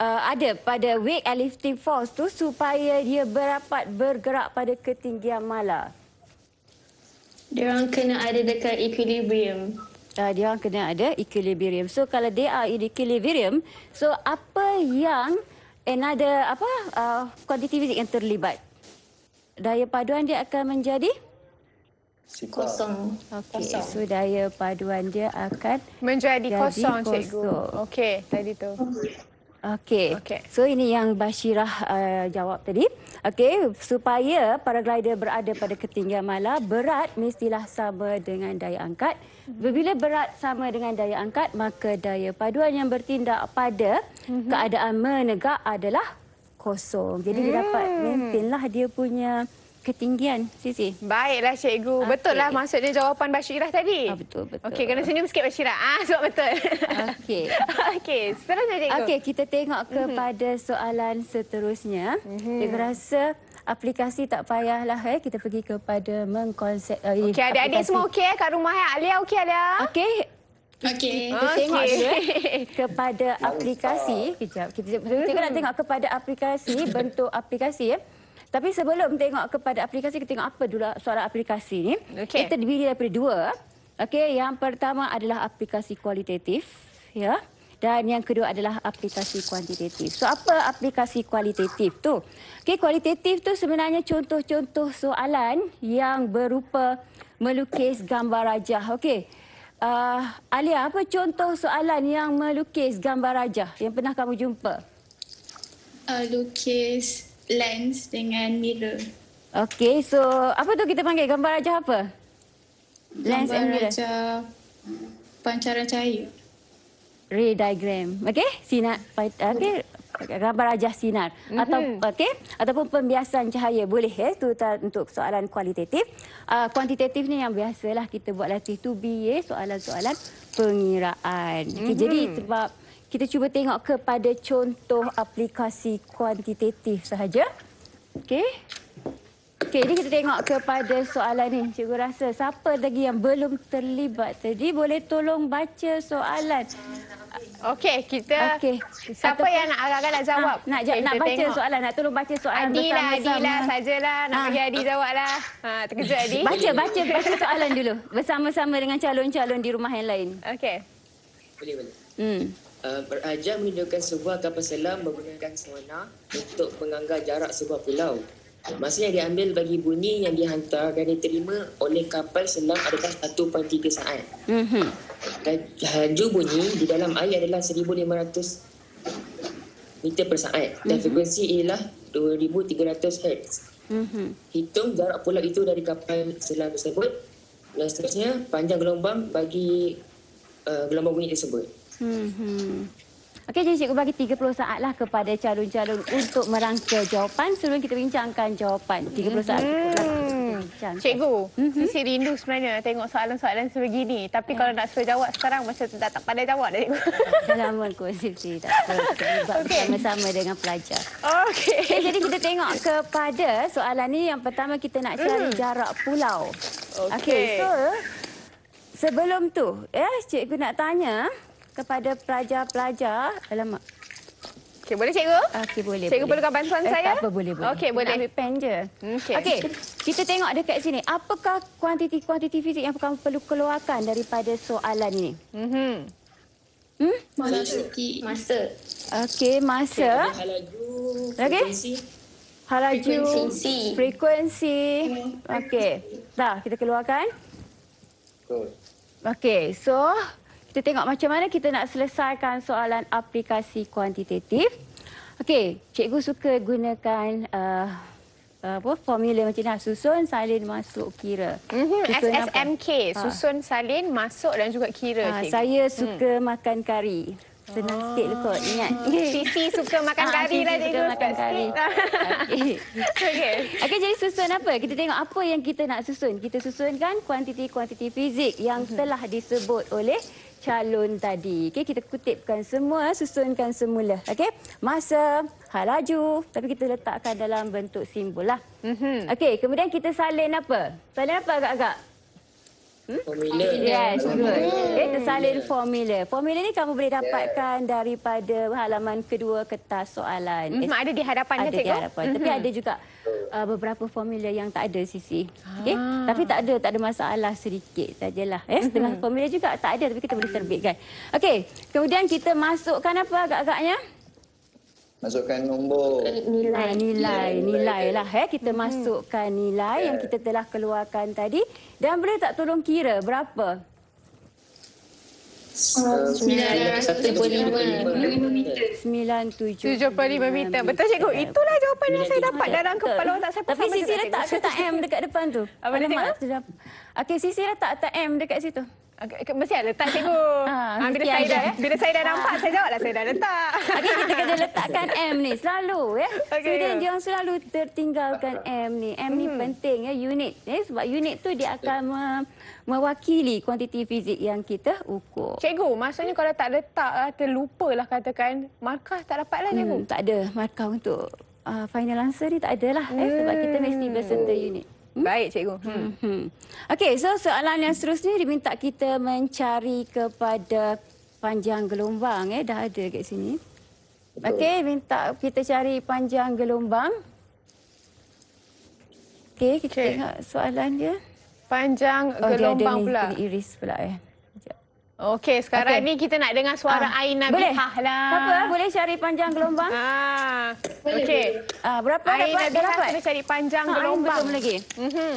uh, ada pada weight and lifting force tu supaya dia berapat bergerak pada ketinggian malah? Dia orang kena ada dekat equilibrium uh, dia orang kena ada equilibrium. So kalau they are in equilibrium, so apa yang another apa uh, kuantiti uh, fizik yang terlibat? Daya paduan dia akan menjadi Kosong. Okey, so daya paduan dia akan menjadi kosong, kosong. cikgu. Okey, tadi tu. Okey. Okay. So ini yang Bashirah uh, jawab tadi. Okey, supaya para glider berada pada ketinggian malah berat mestilah sama dengan daya angkat. Mhm. Bila berat sama dengan daya angkat, maka daya paduan yang bertindak pada mhm. keadaan menegak adalah kosong. Jadi hmm. dia dapat hmm. maintainlah dia punya ketinggian sisi. Baiklah cikgu. Okay. Betul lah maksudnya jawapan Bashirah tadi. Ah, betul betul. Okey kena senyum sikit Bashirah. Ah sebab betul. Okey. Okey, seterusnya cikgu. Okey, kita tengok kepada mm -hmm. soalan seterusnya. Mm -hmm. Dia rasa aplikasi tak payahlah eh kita pergi kepada mengkonsep. Eh, okey, adik-adik semua okey eh, kat rumah ya Alia okey Alia? Okey. Okey. Okay. Kepada aplikasi kejap. Kita, kita nak tengok kepada aplikasi bentuk aplikasi ya. Eh? Tapi sebelum tengok kepada aplikasi, kita tengok apa dulu suara aplikasi ni. Okay. Kita dibiri daripada dua. Okay. yang pertama adalah aplikasi kualitatif, ya. Dan yang kedua adalah aplikasi kuantitatif. So apa aplikasi kualitatif tu? Okay. kualitatif tu sebenarnya contoh-contoh soalan yang berupa melukis gambar rajah. Okay. Uh, ah, Alia, apa contoh soalan yang melukis gambar rajah yang pernah kamu jumpa? Uh, lukis lens dengan mirror. Okay, so apa tu kita panggil gambar rajah apa? Lens and mirror. Gambar pancaran cahaya. Ray diagram. Okay, sinar. Okay, gambar rajah sinar. Mm-hmm. Atau, okay, ataupun pembiasan cahaya boleh. Eh? Itu untuk soalan kualitatif. Uh, ah, kuantitatif ni yang biasalah kita buat latih 2B, eh? Ya, soalan-soalan pengiraan. Okay, mm-hmm. Jadi mhm. sebab kita cuba tengok kepada contoh aplikasi kuantitatif sahaja. Okey. Okey, ini kita tengok kepada soalan ini. Cikgu rasa siapa lagi yang belum terlibat tadi boleh tolong baca soalan. Okey, kita Okay. Siapa Ataupun... yang nak agak-agak nak jawab? Ha, nak okay, nak baca tengok. soalan, nak tolong baca soalan Adi lah, Adi lah sajalah. Nak ha. Ah. pergi Adi jawablah. Ha, terkejut Adi. Baca, baca, baca soalan dulu bersama-sama dengan calon-calon di rumah yang lain. Okey. Boleh, boleh. Hmm. Eh, berajar menunjukkan sebuah kapal selam menggunakan sonar untuk menganggar jarak sebuah pulau. Masa yang diambil bagi bunyi yang dihantar dan diterima oleh kapal selam adalah 1.3 saat. Mm-hmm. Dan laju bunyi di dalam air adalah 1,500 meter per saat. Mm-hmm. Dan mhm. frekuensi ialah 2,300 Hz. Mm-hmm. Hitung jarak pulau itu dari kapal selam tersebut. Dan seterusnya panjang gelombang bagi uh, gelombang bunyi tersebut. Hmm. Okey, jadi cikgu bagi 30 lah kepada calon-calon untuk merangka jawapan. Sebelum kita bincangkan jawapan. 30 saat. Hmm. Cikgu, mm -hmm. rindu sebenarnya tengok soalan-soalan sebegini. Tapi yeah. kalau nak suruh jawab sekarang, masa tu tak pandai jawab dah, cikgu. Selama aku, Sipsi. Tak apa. Bersama-sama dengan pelajar. Okey. Okay, jadi kita tengok kepada soalan ni Yang pertama, kita nak cari mm. jarak pulau. Okey. Okay, so, sebelum tu, ya, cikgu nak tanya kepada pelajar-pelajar. Alamak. Okay boleh cikgu? Okey, boleh. Cikgu boleh. perlukan bantuan eh, saya? Tak apa, boleh. boleh. Okey, boleh. Ambil pen je. Okey. Okay, kita tengok dekat sini. Apakah kuantiti-kuantiti fizik yang kamu perlu keluarkan daripada soalan ini? Mm -hmm. hmm? Masa. Masa. Okey, masa. Okay, halaju. Okey. Halaju. Frekuensi. Frekuensi. Hmm. Okey. Dah, kita keluarkan. Betul. Okey, so kita tengok macam mana kita nak selesaikan soalan aplikasi kuantitatif. Okey, cikgu suka gunakan uh, uh apa formula macam ni ah, susun salin masuk kira. Mhm SSMK apa? Ha. susun salin masuk dan juga kira ha, Saya hmm. suka hmm. makan kari. Senang oh. sikit kot ingat. Sisi suka makan ha, kari lah cikgu. Makan kari. Okey. okay, jadi susun apa? Kita tengok apa yang kita nak susun. Kita susunkan kuantiti-kuantiti fizik yang mhm. telah disebut oleh calon tadi. Okey, kita kutipkan semua, susunkan semula. Okey, masa, hal tapi kita letakkan dalam bentuk simbol lah. Mm -hmm. Okey, kemudian kita salin apa? Salin apa agak-agak? Hmm? Formula. Yes, good. Eh, tersalin formula. Formula ni kamu boleh dapatkan yeah. daripada halaman kedua kertas soalan. Mm -hmm. Ada di hadapan ada ke, Cikgu? Ada di hadapan. Mm -hmm. Tapi mhm. ada juga uh, beberapa formula yang tak ada, Sisi. Okay? Ah. Tapi tak ada, tak ada masalah sedikit sajalah. Eh, mhm. setengah mm -hmm. formula juga tak ada tapi kita boleh terbitkan. Okey, kemudian kita masukkan apa agak-agaknya? masukkan nombor nilai nilai nilai lah eh kita -hmm. masukkan nilai yang kita telah keluarkan tadi dan boleh tak tolong kira berapa sembilan tujuh tujuh puluh lima meter betul cikgu itulah jawapan yang saya dapat dalam kepala tak saya tapi sisi letak tak M dekat depan tu apa nama okey sisi letak tak M dekat situ Okay, mesti ada letak cikgu. Ha, bila, saya dah, bila saya dah nampak, saya jawablah saya dah letak. Okay, kita kena letakkan M ni selalu. ya. Okay, so, then, dia selalu tertinggalkan ah. M ni. M ni hmm. penting, ya, unit. Ya, sebab unit tu dia akan me mewakili kuantiti fizik yang kita ukur. Cikgu, maksudnya kalau tak letak, terlupalah katakan markah tak dapat lah hmm, cikgu. Hmm, tak ada markah untuk uh, final answer ni tak adalah. Hmm. Eh, sebab kita mesti hmm. berserta unit. Hmm? Baik, cikgu. Hmm. hmm. Hmm. Okey, so soalan yang seterusnya diminta kita mencari kepada panjang gelombang. Eh. Dah ada di sini. Okey, minta kita cari panjang gelombang. Okey, kita okay. tengok soalan dia. Panjang oh, gelombang dia pula. Oh, dia iris pula. Eh. Okey, sekarang okay. ni kita nak dengar suara ah. Aina Bihah lah. Siapa? Ah? Boleh cari panjang gelombang? Ah. Okey. Ah, berapa Aina dapat? Aina Bihah kena cari panjang ah, gelombang. Aina belum lagi. Mm -hmm.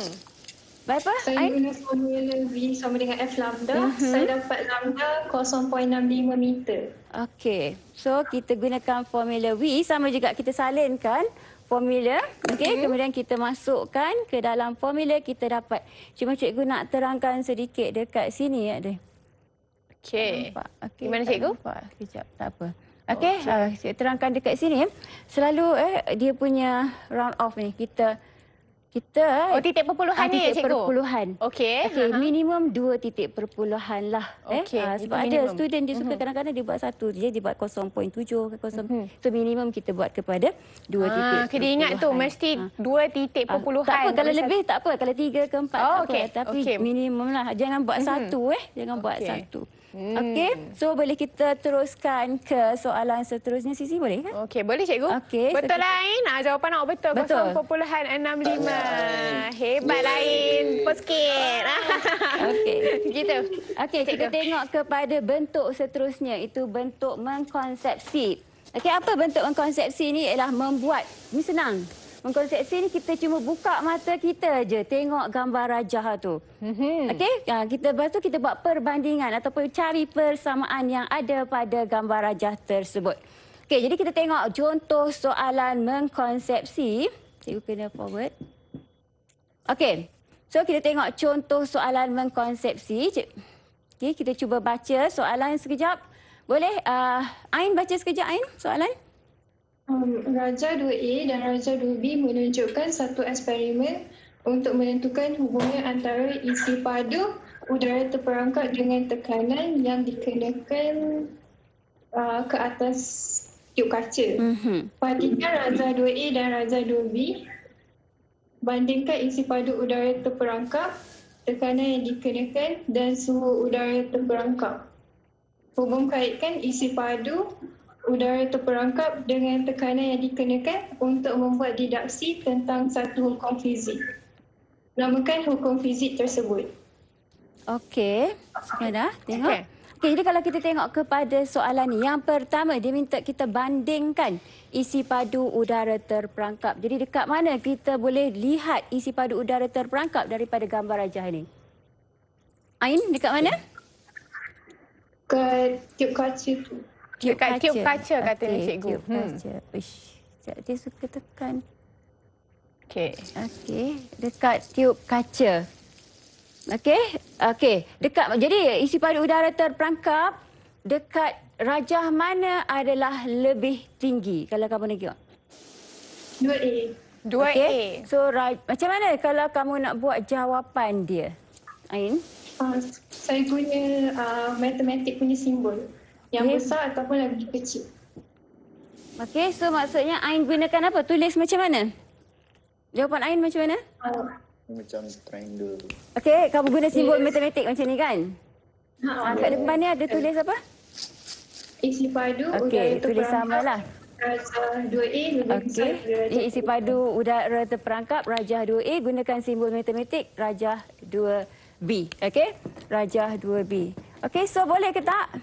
Berapa? Saya Aina? guna formula V sama dengan F lambda. Mm -hmm. Saya dapat lambda 0.65 meter. Okey. So, kita gunakan formula V sama juga kita salinkan formula. Okay, mm kemudian kita masukkan ke dalam formula kita dapat. Cuma cikgu nak terangkan sedikit dekat sini. Ya, deh. Okey. Okay. Gimana cikgu? Nampak. Kejap, tak apa. Okey, okay. uh, ah, saya terangkan dekat sini. Selalu eh dia punya round off ni kita kita eh, oh, titik perpuluhan ah, ni ya cikgu. Titik perpuluhan. Okey. Okey, uh -huh. minimum dua titik perpuluhan lah eh. Okay. Uh, ah, sebab ada student dia suka mhm. kadang-kadang uh -huh. dia buat satu je, dia buat 0.7 ke 0. Uh -huh. So minimum kita buat kepada dua uh, titik. Ah, kena ingat tu mesti dua titik uh, perpuluhan. Tak apa kalau lebih tak apa, kalau tiga ke empat oh, tak okay. apa. Tapi okay. minimum lah. Jangan buat uh mhm. -huh. satu eh, jangan okay. buat satu. Hmm. Okey, so boleh kita teruskan ke soalan seterusnya Sisi boleh kan? Okey, boleh cikgu. Okay, betul lain. Ah jawapan awak betul. betul. 0.65. Hebat lain. Poskit. Okey. Gitu. Okey, kita tengok kepada bentuk seterusnya itu bentuk mengkonsepsi. Okey, apa bentuk mengkonsepsi ni ialah membuat ni senang mengkonsepsi ni kita cuma buka mata kita aje tengok gambar rajah tu. Mhm. Okey, ha, kita lepas tu kita buat perbandingan ataupun cari persamaan yang ada pada gambar rajah tersebut. Okey, jadi kita tengok contoh soalan mengkonsepsi. Cikgu kena forward. Okey. So kita tengok contoh soalan mengkonsepsi. Okey, kita cuba baca soalan sekejap. Boleh uh, Ain baca sekejap Ain soalan? Um, Raja 2A dan Raja 2B menunjukkan satu eksperimen untuk menentukan hubungan antara isi padu udara terperangkap dengan tekanan yang dikenakan uh, ke atas tiup kaca. Mm-hmm. Perhatikan Raja 2A dan Raja 2B. Bandingkan isi padu udara terperangkap, tekanan yang dikenakan dan suhu udara terperangkap. Hubung kaitkan isi padu udara terperangkap dengan tekanan yang dikenakan untuk membuat didaksi tentang satu hukum fizik. Namakan hukum fizik tersebut. Okey, sekejap dah tengok. Okay. Okay, jadi kalau kita tengok kepada soalan ini, yang pertama dia minta kita bandingkan isi padu udara terperangkap. Jadi dekat mana kita boleh lihat isi padu udara terperangkap daripada gambar rajah ini? Ain, dekat mana? Ke tiup kaca itu. Cube Dekat kaca. kaca kata okay, ni cikgu. hmm. kaca. Ish. Sekejap dia suka tekan. Okey. okay, Dekat tiup kaca. Okey. okay, Dekat jadi isi paru udara terperangkap dekat rajah mana adalah lebih tinggi kalau kamu nak tengok? 2A. 2A. Okay. So macam mana kalau kamu nak buat jawapan dia? Ain. Uh, saya punya uh, matematik punya simbol. Yang besar ataupun lagi kecil. Okey, so maksudnya Ain gunakan apa? Tulis macam mana? Jawapan Ain macam mana? Macam triangle. Okey, kamu guna simbol yes. matematik macam ni kan? Ha, ha, kat depan ni ada tulis apa? Isi e padu. Okey, tulis sama lah. Rajah 2A. Okey, isi e padu udara terperangkap Rajah 2A. Gunakan simbol matematik Rajah 2B. Okey, Rajah 2B. Okey, so boleh ke tak?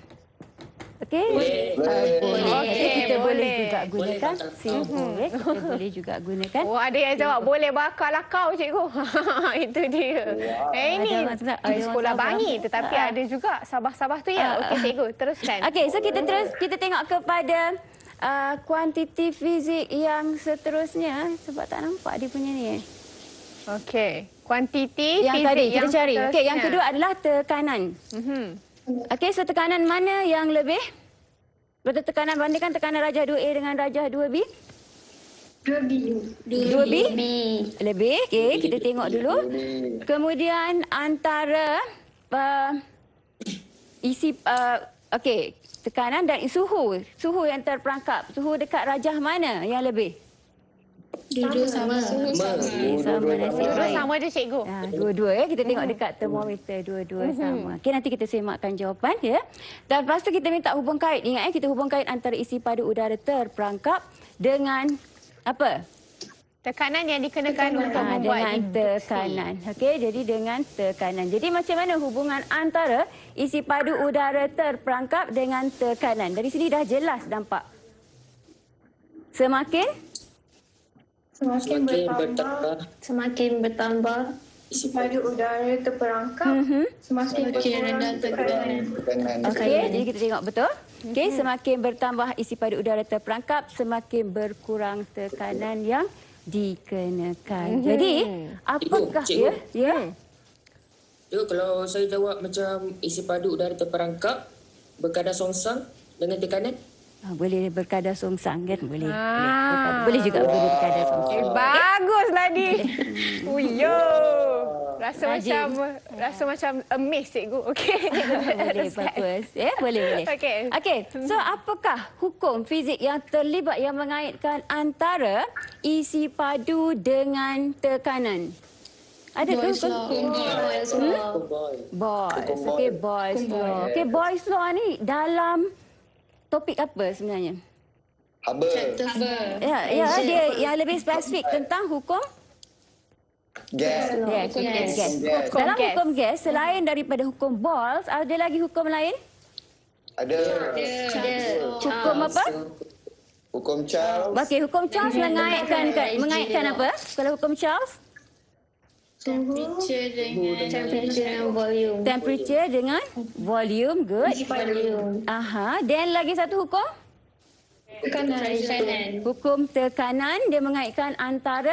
Okey? Boleh. Uh, boleh. Okay, okay, kita boleh juga gunakan. Mhm. Boleh bakar lakau. Boleh juga gunakan. Oh, ada yang jawab, boleh bakar lakau, cikgu. Itu dia. Wow. Eh, ini di sekolah bangi tetapi ah. ada juga Sabah-Sabah tu ya. Ah. Okey, cikgu, teruskan. Okey, so kita terus kita tengok kepada ah, kuantiti fizik yang seterusnya. Sebab tak nampak dia punya ni. Okey. Kuantiti yang tadi yang kita cari. Okey, yang kedua adalah tekanan. Mhm. Mm Okey, so tekanan mana yang lebih? Berarti tekanan bandingkan tekanan rajah 2A dengan rajah 2B? 2B. 2B? 2B. Lebih. Okey, kita tengok dulu. Kemudian antara uh, isi... Uh, Okey, tekanan dan suhu. Suhu yang terperangkap. Suhu dekat rajah mana yang lebih? Dua-dua sama. Sama. Sama. Dua-dua sama je cikgu. Ya, dua-dua ya. Kita tengok mhm. dekat termometer. Dua-dua mhm. sama. okay nanti kita semakkan jawapan ya. Dan lepas tu kita minta hubung kait. Ingat ya, kita hubung kait antara isi padu udara terperangkap dengan apa? Tekanan yang dikenakan untuk ah, membuat Dengan tekanan. okay jadi dengan tekanan. Jadi macam mana hubungan antara isi padu udara terperangkap dengan tekanan? Dari sini dah jelas nampak. Semakin semakin, semakin bertambah, bertambah semakin bertambah mhm. isi padu udara terperangkap mm-hmm. semakin, semakin rendah tekanan okey jadi kita tengok betul mhm. okey hmm semakin bertambah isi padu udara terperangkap semakin berkurang tekanan yang dikenakan hmm jadi apakah Ibu, ya ya hmm. Yo, ya, kalau saya jawab macam isi padu udara terperangkap, berkadar songsang dengan tekanan, Ah, boleh berkadar songsang kan boleh ah. boleh, boleh juga boleh berkada songsang. Eh, bagus tadi. Uyo. Rasa Najib. macam rasa macam amazed cikgu. Okey. bagus. Ya, yeah, boleh boleh. Okey. Okey. So hmm. apakah hukum fizik yang terlibat yang mengaitkan antara isi padu dengan tekanan? Ada boys tu law. Hmm? boys. Okey boys law. Okey boys law ni dalam topik apa sebenarnya? Haba. Ya, ya dia yang lebih spesifik tentang hukum gas. Dalam hukum gas selain daripada hukum balls, ada lagi hukum lain? Ada. Ya, hukum ah. apa? Hukum Charles. Okey, hukum Charles mengaitkan mengaitkan apa? Kalau hukum Charles? suhu temperature dengan volume temperature dengan volume good volume aha then lagi satu hukum tekanan hukum tekanan dia mengaitkan antara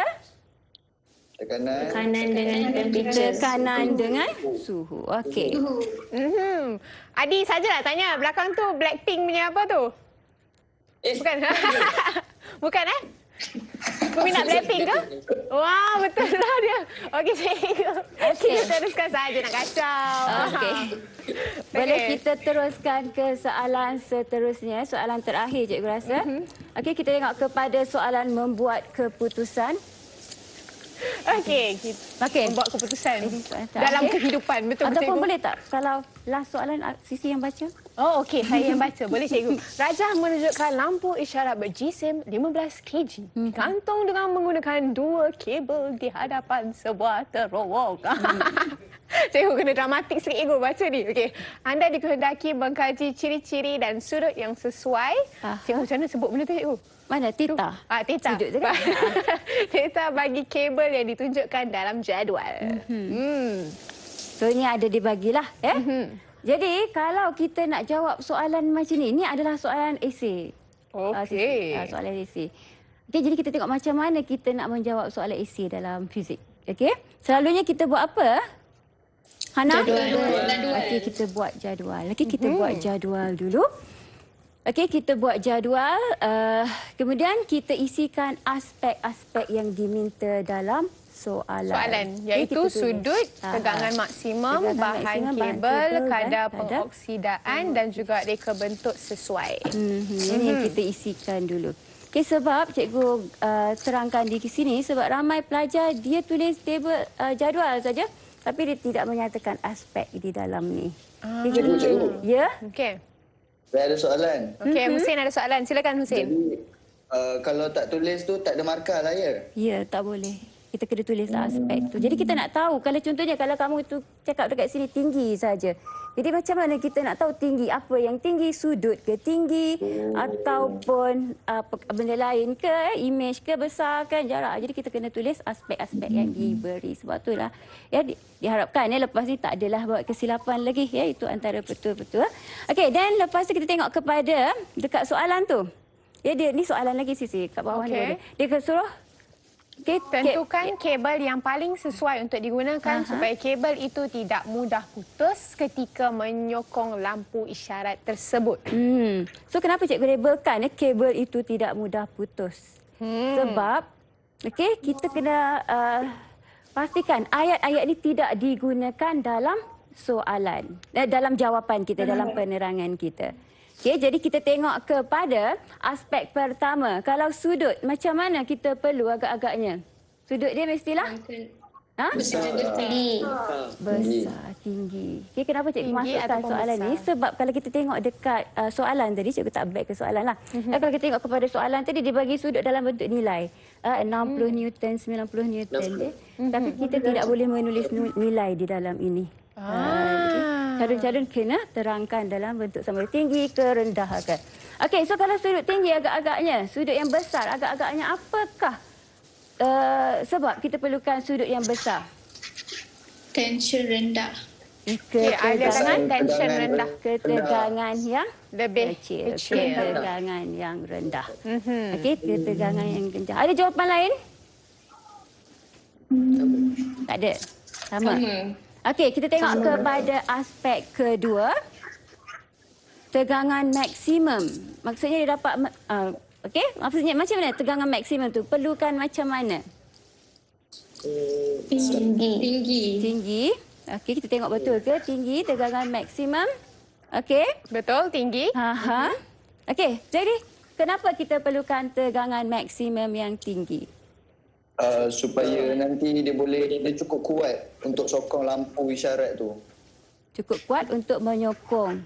tekanan tekanan dengan temperature tekanan dengan suhu okey suhu mm adi sajalah tanya belakang tu blackpink punya apa tu eh bukan bukan eh kami nak blending ke? Wah, wow, betul lah dia. Okey, cikgu. Okay. Kita teruskan saja nak kacau. Ah, okay. Boleh kita teruskan ke soalan seterusnya. Soalan terakhir, cikgu rasa. Mm -hmm. Okey, kita tengok kepada soalan membuat keputusan. Okey, kita okay. buat keputusan okay. Eh, dalam okay. kehidupan. Betul Ataupun cikgu? boleh tak kalau last soalan ah, sisi yang baca? Oh, okey. Saya yang baca. Boleh, cikgu. Raja menunjukkan lampu isyarat berjisim 15 kg. kantong hmm. dengan menggunakan dua kabel di hadapan sebuah terowong. Hmm. Saya pun kena dramatik sikit ego baca ni. Okey. Anda dikehendaki mengkaji ciri-ciri dan sudut yang sesuai. Ah. Cikgu, macam mana sebut benda tu, Cikgu? Mana? Tita? Ah, Tita Sujud kan? teta bagi kabel yang ditunjukkan dalam jadual. Mm-hmm. Hmm. So, ini ada dibagilah. Eh? Mm-hmm. Jadi, kalau kita nak jawab soalan macam ni, ini adalah soalan esay. Ah, Okey. Ah, soalan esay. Okay, jadi, kita tengok macam mana kita nak menjawab soalan esay dalam fizik. Okey. Selalunya kita buat apa? Hana? Jadual. Okey, kita buat jadual. Okey, kita mm -hmm. buat jadual dulu. Okey, kita buat jadual. Uh, kemudian kita isikan aspek-aspek yang diminta dalam soalan. Soalan, iaitu okay, sudut, tegangan ah, ah. maksimum, tegangan bahan, maksimum kabel, bahan kabel, kadar pengoksidaan hmm. dan juga reka bentuk sesuai. Mm -hmm. Ini yang hmm. kita isikan dulu. Okay, sebab cikgu uh, terangkan di sini, sebab ramai pelajar dia tulis table, uh, jadual saja tapi dia tidak menyatakan aspek di dalam ni. Ah. Dia jadi cikgu. Ya? Okey. Saya ada soalan. Okey, mm-hmm. Husin ada soalan. Silakan Husin. Jadi, uh, kalau tak tulis tu tak ada markah lah ya? Ya, tak boleh. Kita kena tulis lah hmm. aspek hmm. tu. Jadi kita nak tahu kalau contohnya kalau kamu tu cakap dekat sini tinggi saja. Jadi macam mana kita nak tahu tinggi apa yang tinggi, sudut ke tinggi oh. ataupun apa uh, benda lain ke, eh, imej ke besar ke jarak. Jadi kita kena tulis aspek-aspek yang diberi. Sebab itulah ya di, diharapkan ya lepas ni tak adalah buat kesilapan lagi ya itu antara betul-betul. Okey, dan lepas tu kita tengok kepada dekat soalan tu. Ya dia ni soalan lagi sisi kat bawah okay. ni. Dia kesuruh Tentukan kabel yang paling sesuai untuk digunakan uh supaya kabel itu tidak mudah putus ketika menyokong lampu isyarat tersebut. Hmm. So kenapa cikgu labelkan eh, kabel itu tidak mudah putus? Hmm. Sebab okay, kita kena uh, pastikan ayat-ayat ini tidak digunakan dalam soalan. Eh, dalam jawapan kita, hmm. dalam penerangan kita. Okey, jadi kita tengok kepada aspek pertama. Kalau sudut, macam mana kita perlu agak-agaknya? Sudut dia mestilah? Besar-besar. Ha? Besar, tinggi. Okey, kenapa cikgu masukkan soalan besar. ni? Sebab kalau kita tengok dekat uh, soalan tadi, cikgu tak back ke soalan lah. Mm -hmm. Kalau kita tengok kepada soalan tadi, dia bagi sudut dalam bentuk nilai. Uh, 60 mm. newton, 90 newton. Mm -hmm. Tapi mhm. kita mm -hmm. tidak boleh menulis nilai di dalam ini. Cara-cara ah. ah kena terangkan dalam bentuk sama tinggi ke rendah ke. Okey, so kalau sudut tinggi agak-agaknya, sudut yang besar agak-agaknya, apakah uh, sebab kita perlukan sudut yang besar? Tension rendah. Ketegangan tension rendah. Ketegangan yang lebih kecil. Ketegangan yang rendah. Mhm. Okey, ketegangan yang rendah. Ada jawapan lain? Tak ada. Sama. Sama. Okey, kita tengok kepada aspek kedua. Tegangan maksimum. Maksudnya dia dapat... Uh, Okey, maksudnya macam mana tegangan maksimum tu? Perlukan macam mana? Tinggi. Tinggi. Tinggi. Okey, kita tengok betul ke tinggi tegangan maksimum? Okey. Betul, tinggi. Ha ha. Okey, jadi kenapa kita perlukan tegangan maksimum yang tinggi? Uh, supaya nanti dia boleh dia cukup kuat untuk sokong lampu isyarat tu. Cukup kuat untuk menyokong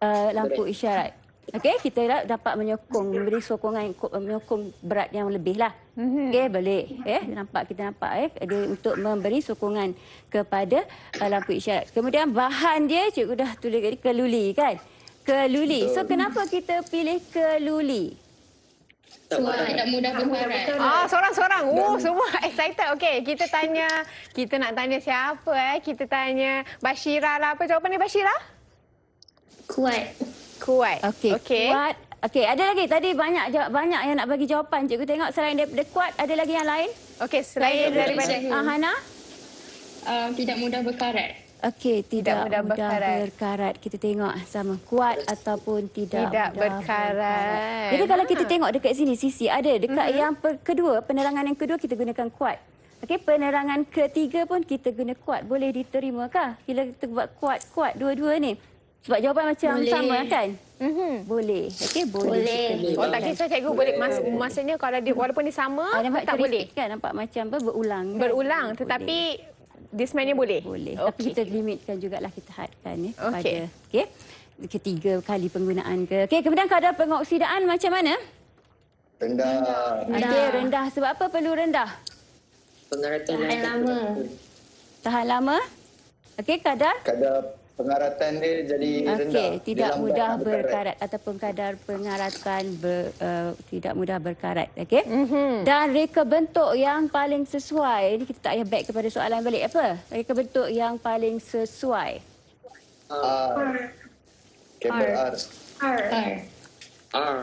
uh, lampu isyarat. Okey, kita lah dapat menyokong, memberi sokongan menyokong berat yang lebih lah. Mhm. Okay, boleh. Eh, nampak kita nampak eh, dia untuk memberi sokongan kepada uh, lampu isyarat. Kemudian bahan dia cikgu dah tulis tadi keluli kan? Keluli. So kenapa kita pilih keluli? Semua anak muda berharap. Ah, seorang-seorang. Oh, semua excited. Okey, kita tanya. Kita nak tanya siapa eh? Kita tanya Bashira lah. Apa jawapan ni Bashira? Kuat. Kuat. Okey. Okay. Kuat. Okey, ada lagi. Tadi banyak banyak yang nak bagi jawapan. Cikgu tengok selain daripada kuat, ada lagi yang lain? Okey, selain, selain daripada, daripada Hana? Uh, tidak mudah berkarat. Okey, tidak, tidak mudah, mudah berkarat. berkarat. Kita tengok sama kuat ataupun tidak, tidak mudah berkarat. berkarat. Jadi kalau kita ah. tengok dekat sini, sisi ada. Dekat hmm yang kedua, penerangan yang kedua kita gunakan kuat. Okey, penerangan ketiga pun kita guna kuat. Boleh diterimakah? Bila kita buat kuat-kuat dua-dua ni. Sebab jawapan macam boleh. sama kan? Mm-hmm. Boleh. Okey, boleh. boleh. Oh, tak kisah cikgu boleh. Mas, boleh. Maksudnya kalau dia, walaupun dia sama, ah, tak boleh. Kan? Nampak macam berulang. Kan? Berulang. Tetapi This sebenarnya boleh? Boleh. Okay. Tapi kita limitkan juga lah kita hadkan ya, kepada okay. ketiga kali penggunaan ke. Okay, kemudian kadar pengoksidaan macam mana? Rendah. rendah. Okay, rendah. Sebab apa perlu rendah? Pengaratan Tahan lama. Tahan lama? Okey kadar? Kadar pengaratan dia jadi rendah. Okey, tidak mudah berkarat ataupun kadar pengaratan ber, uh, tidak mudah berkarat. Okey. Mm -hmm. Dan reka bentuk yang paling sesuai, ini kita tak payah back kepada soalan balik apa? Reka bentuk yang paling sesuai. Ah. R. R. R. R.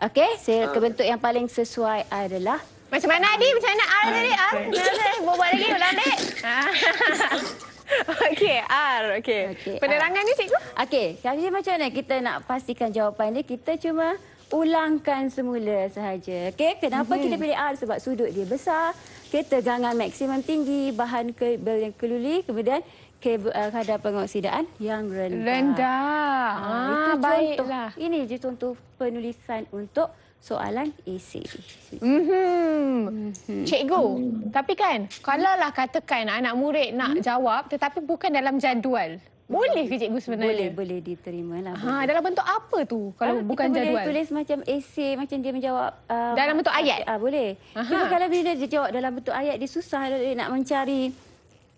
Okey, saya reka bentuk yang paling sesuai adalah... Macam mana Adi? Macam mana R tadi? Ah, macam mana? Buat-buat lagi, ulang adik. Okey, R. Okey. Okay, Penerangan R. ni cikgu? Okey, jadi macam mana kita nak pastikan jawapan ni kita cuma ulangkan semula sahaja. Okey, kenapa mm -hmm. kita pilih R sebab sudut dia besar, ketegangan maksimum tinggi, bahan kabel yang keluli, kemudian eh, kadar pengoksidaan yang rendah. Rendah. Ah, ah itu baiklah. ini je contoh penulisan untuk soalan esei. Mm-hmm. Mm-hmm. Cikgu, mm. tapi kan kalau lah katakan anak murid nak mm. jawab tetapi bukan dalam jadual. Boleh ke cikgu sebenarnya? Boleh, boleh diterima lah. Ha, dalam bentuk apa tu kalau ha, bukan jadual? Boleh tulis macam esei, macam dia menjawab. Uh, dalam bentuk ayat? Ah, uh, boleh. Aha. Cuma kalau bila dia jawab dalam bentuk ayat, dia susah dia nak mencari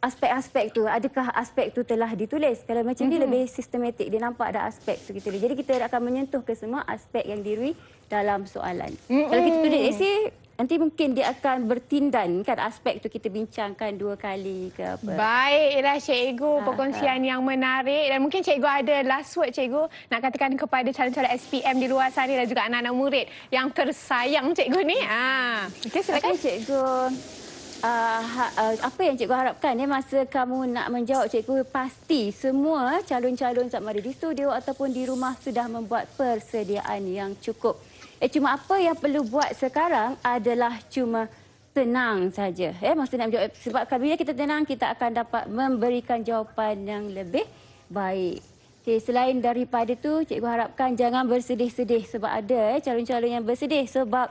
aspek-aspek tu adakah aspek tu telah ditulis kalau macam ni mm-hmm. lebih sistematik dia nampak ada aspek tu kita jadi kita akan menyentuh ke semua aspek yang diri dalam soalan. Mm-mm. Kalau kita tulis esei, nanti mungkin dia akan bertindan kan aspek tu kita bincangkan dua kali ke apa. Baiklah cikgu, ah, perkongsian ha, yang menarik dan mungkin cikgu ada last word cikgu nak katakan kepada calon-calon SPM di luar sana dan juga anak-anak murid yang tersayang cikgu ni. Ha. Okey silakan okay, cikgu. Uh, ha, uh, apa yang cikgu harapkan ya, masa kamu nak menjawab cikgu pasti semua calon-calon sama ada di studio ataupun di rumah sudah membuat persediaan yang cukup. Eh, cuma apa yang perlu buat sekarang adalah cuma tenang saja. Eh, masa nak menjawab, sebab bila kita tenang, kita akan dapat memberikan jawapan yang lebih baik. Okay, selain daripada itu, cikgu harapkan jangan bersedih-sedih sebab ada eh, calon-calon yang bersedih sebab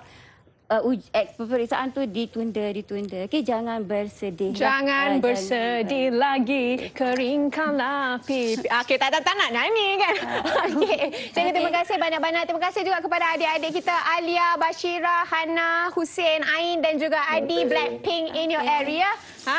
uh, uj, ek, eh, peperiksaan tu ditunda, ditunda. Okay, jangan bersedih. Jangan uh, bersedih jangan, lagi, keringkanlah pipi. Okay, tak, tak, tak nak nyanyi kan? Okay, jadi okay. terima kasih banyak-banyak. Terima kasih juga kepada adik-adik kita, Alia, Bashira, Hana, Hussein, Ain dan juga Adi, Blackpink in your area. Ha.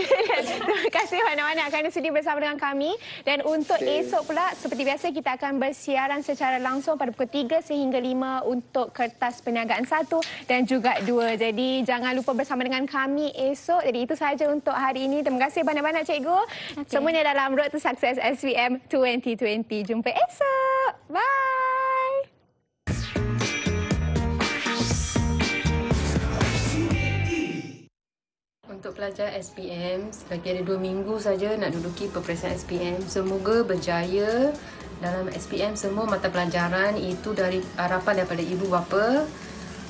terima kasih banyak-banyak kerana sedih bersama dengan kami. Dan untuk okay. esok pula, seperti biasa kita akan bersiaran secara langsung pada pukul 3 sehingga 5 untuk kertas perniagaan 1 satu dan juga dua. Jadi jangan lupa bersama dengan kami esok. Jadi itu sahaja untuk hari ini. Terima kasih banyak-banyak cikgu. Okay. Semuanya dalam Road to Success SVM 2020. Jumpa esok. Bye. Untuk pelajar SPM, lagi ada dua minggu saja nak duduki peperiksaan SPM. Semoga berjaya dalam SPM semua mata pelajaran itu dari harapan daripada ibu bapa.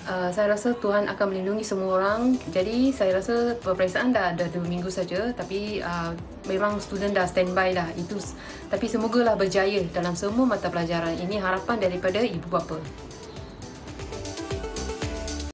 Uh, saya rasa Tuhan akan melindungi semua orang. Jadi saya rasa peperiksaan dah ada dua minggu saja tapi uh, memang student dah standby lah itu. Tapi semoga lah berjaya dalam semua mata pelajaran. Ini harapan daripada ibu bapa.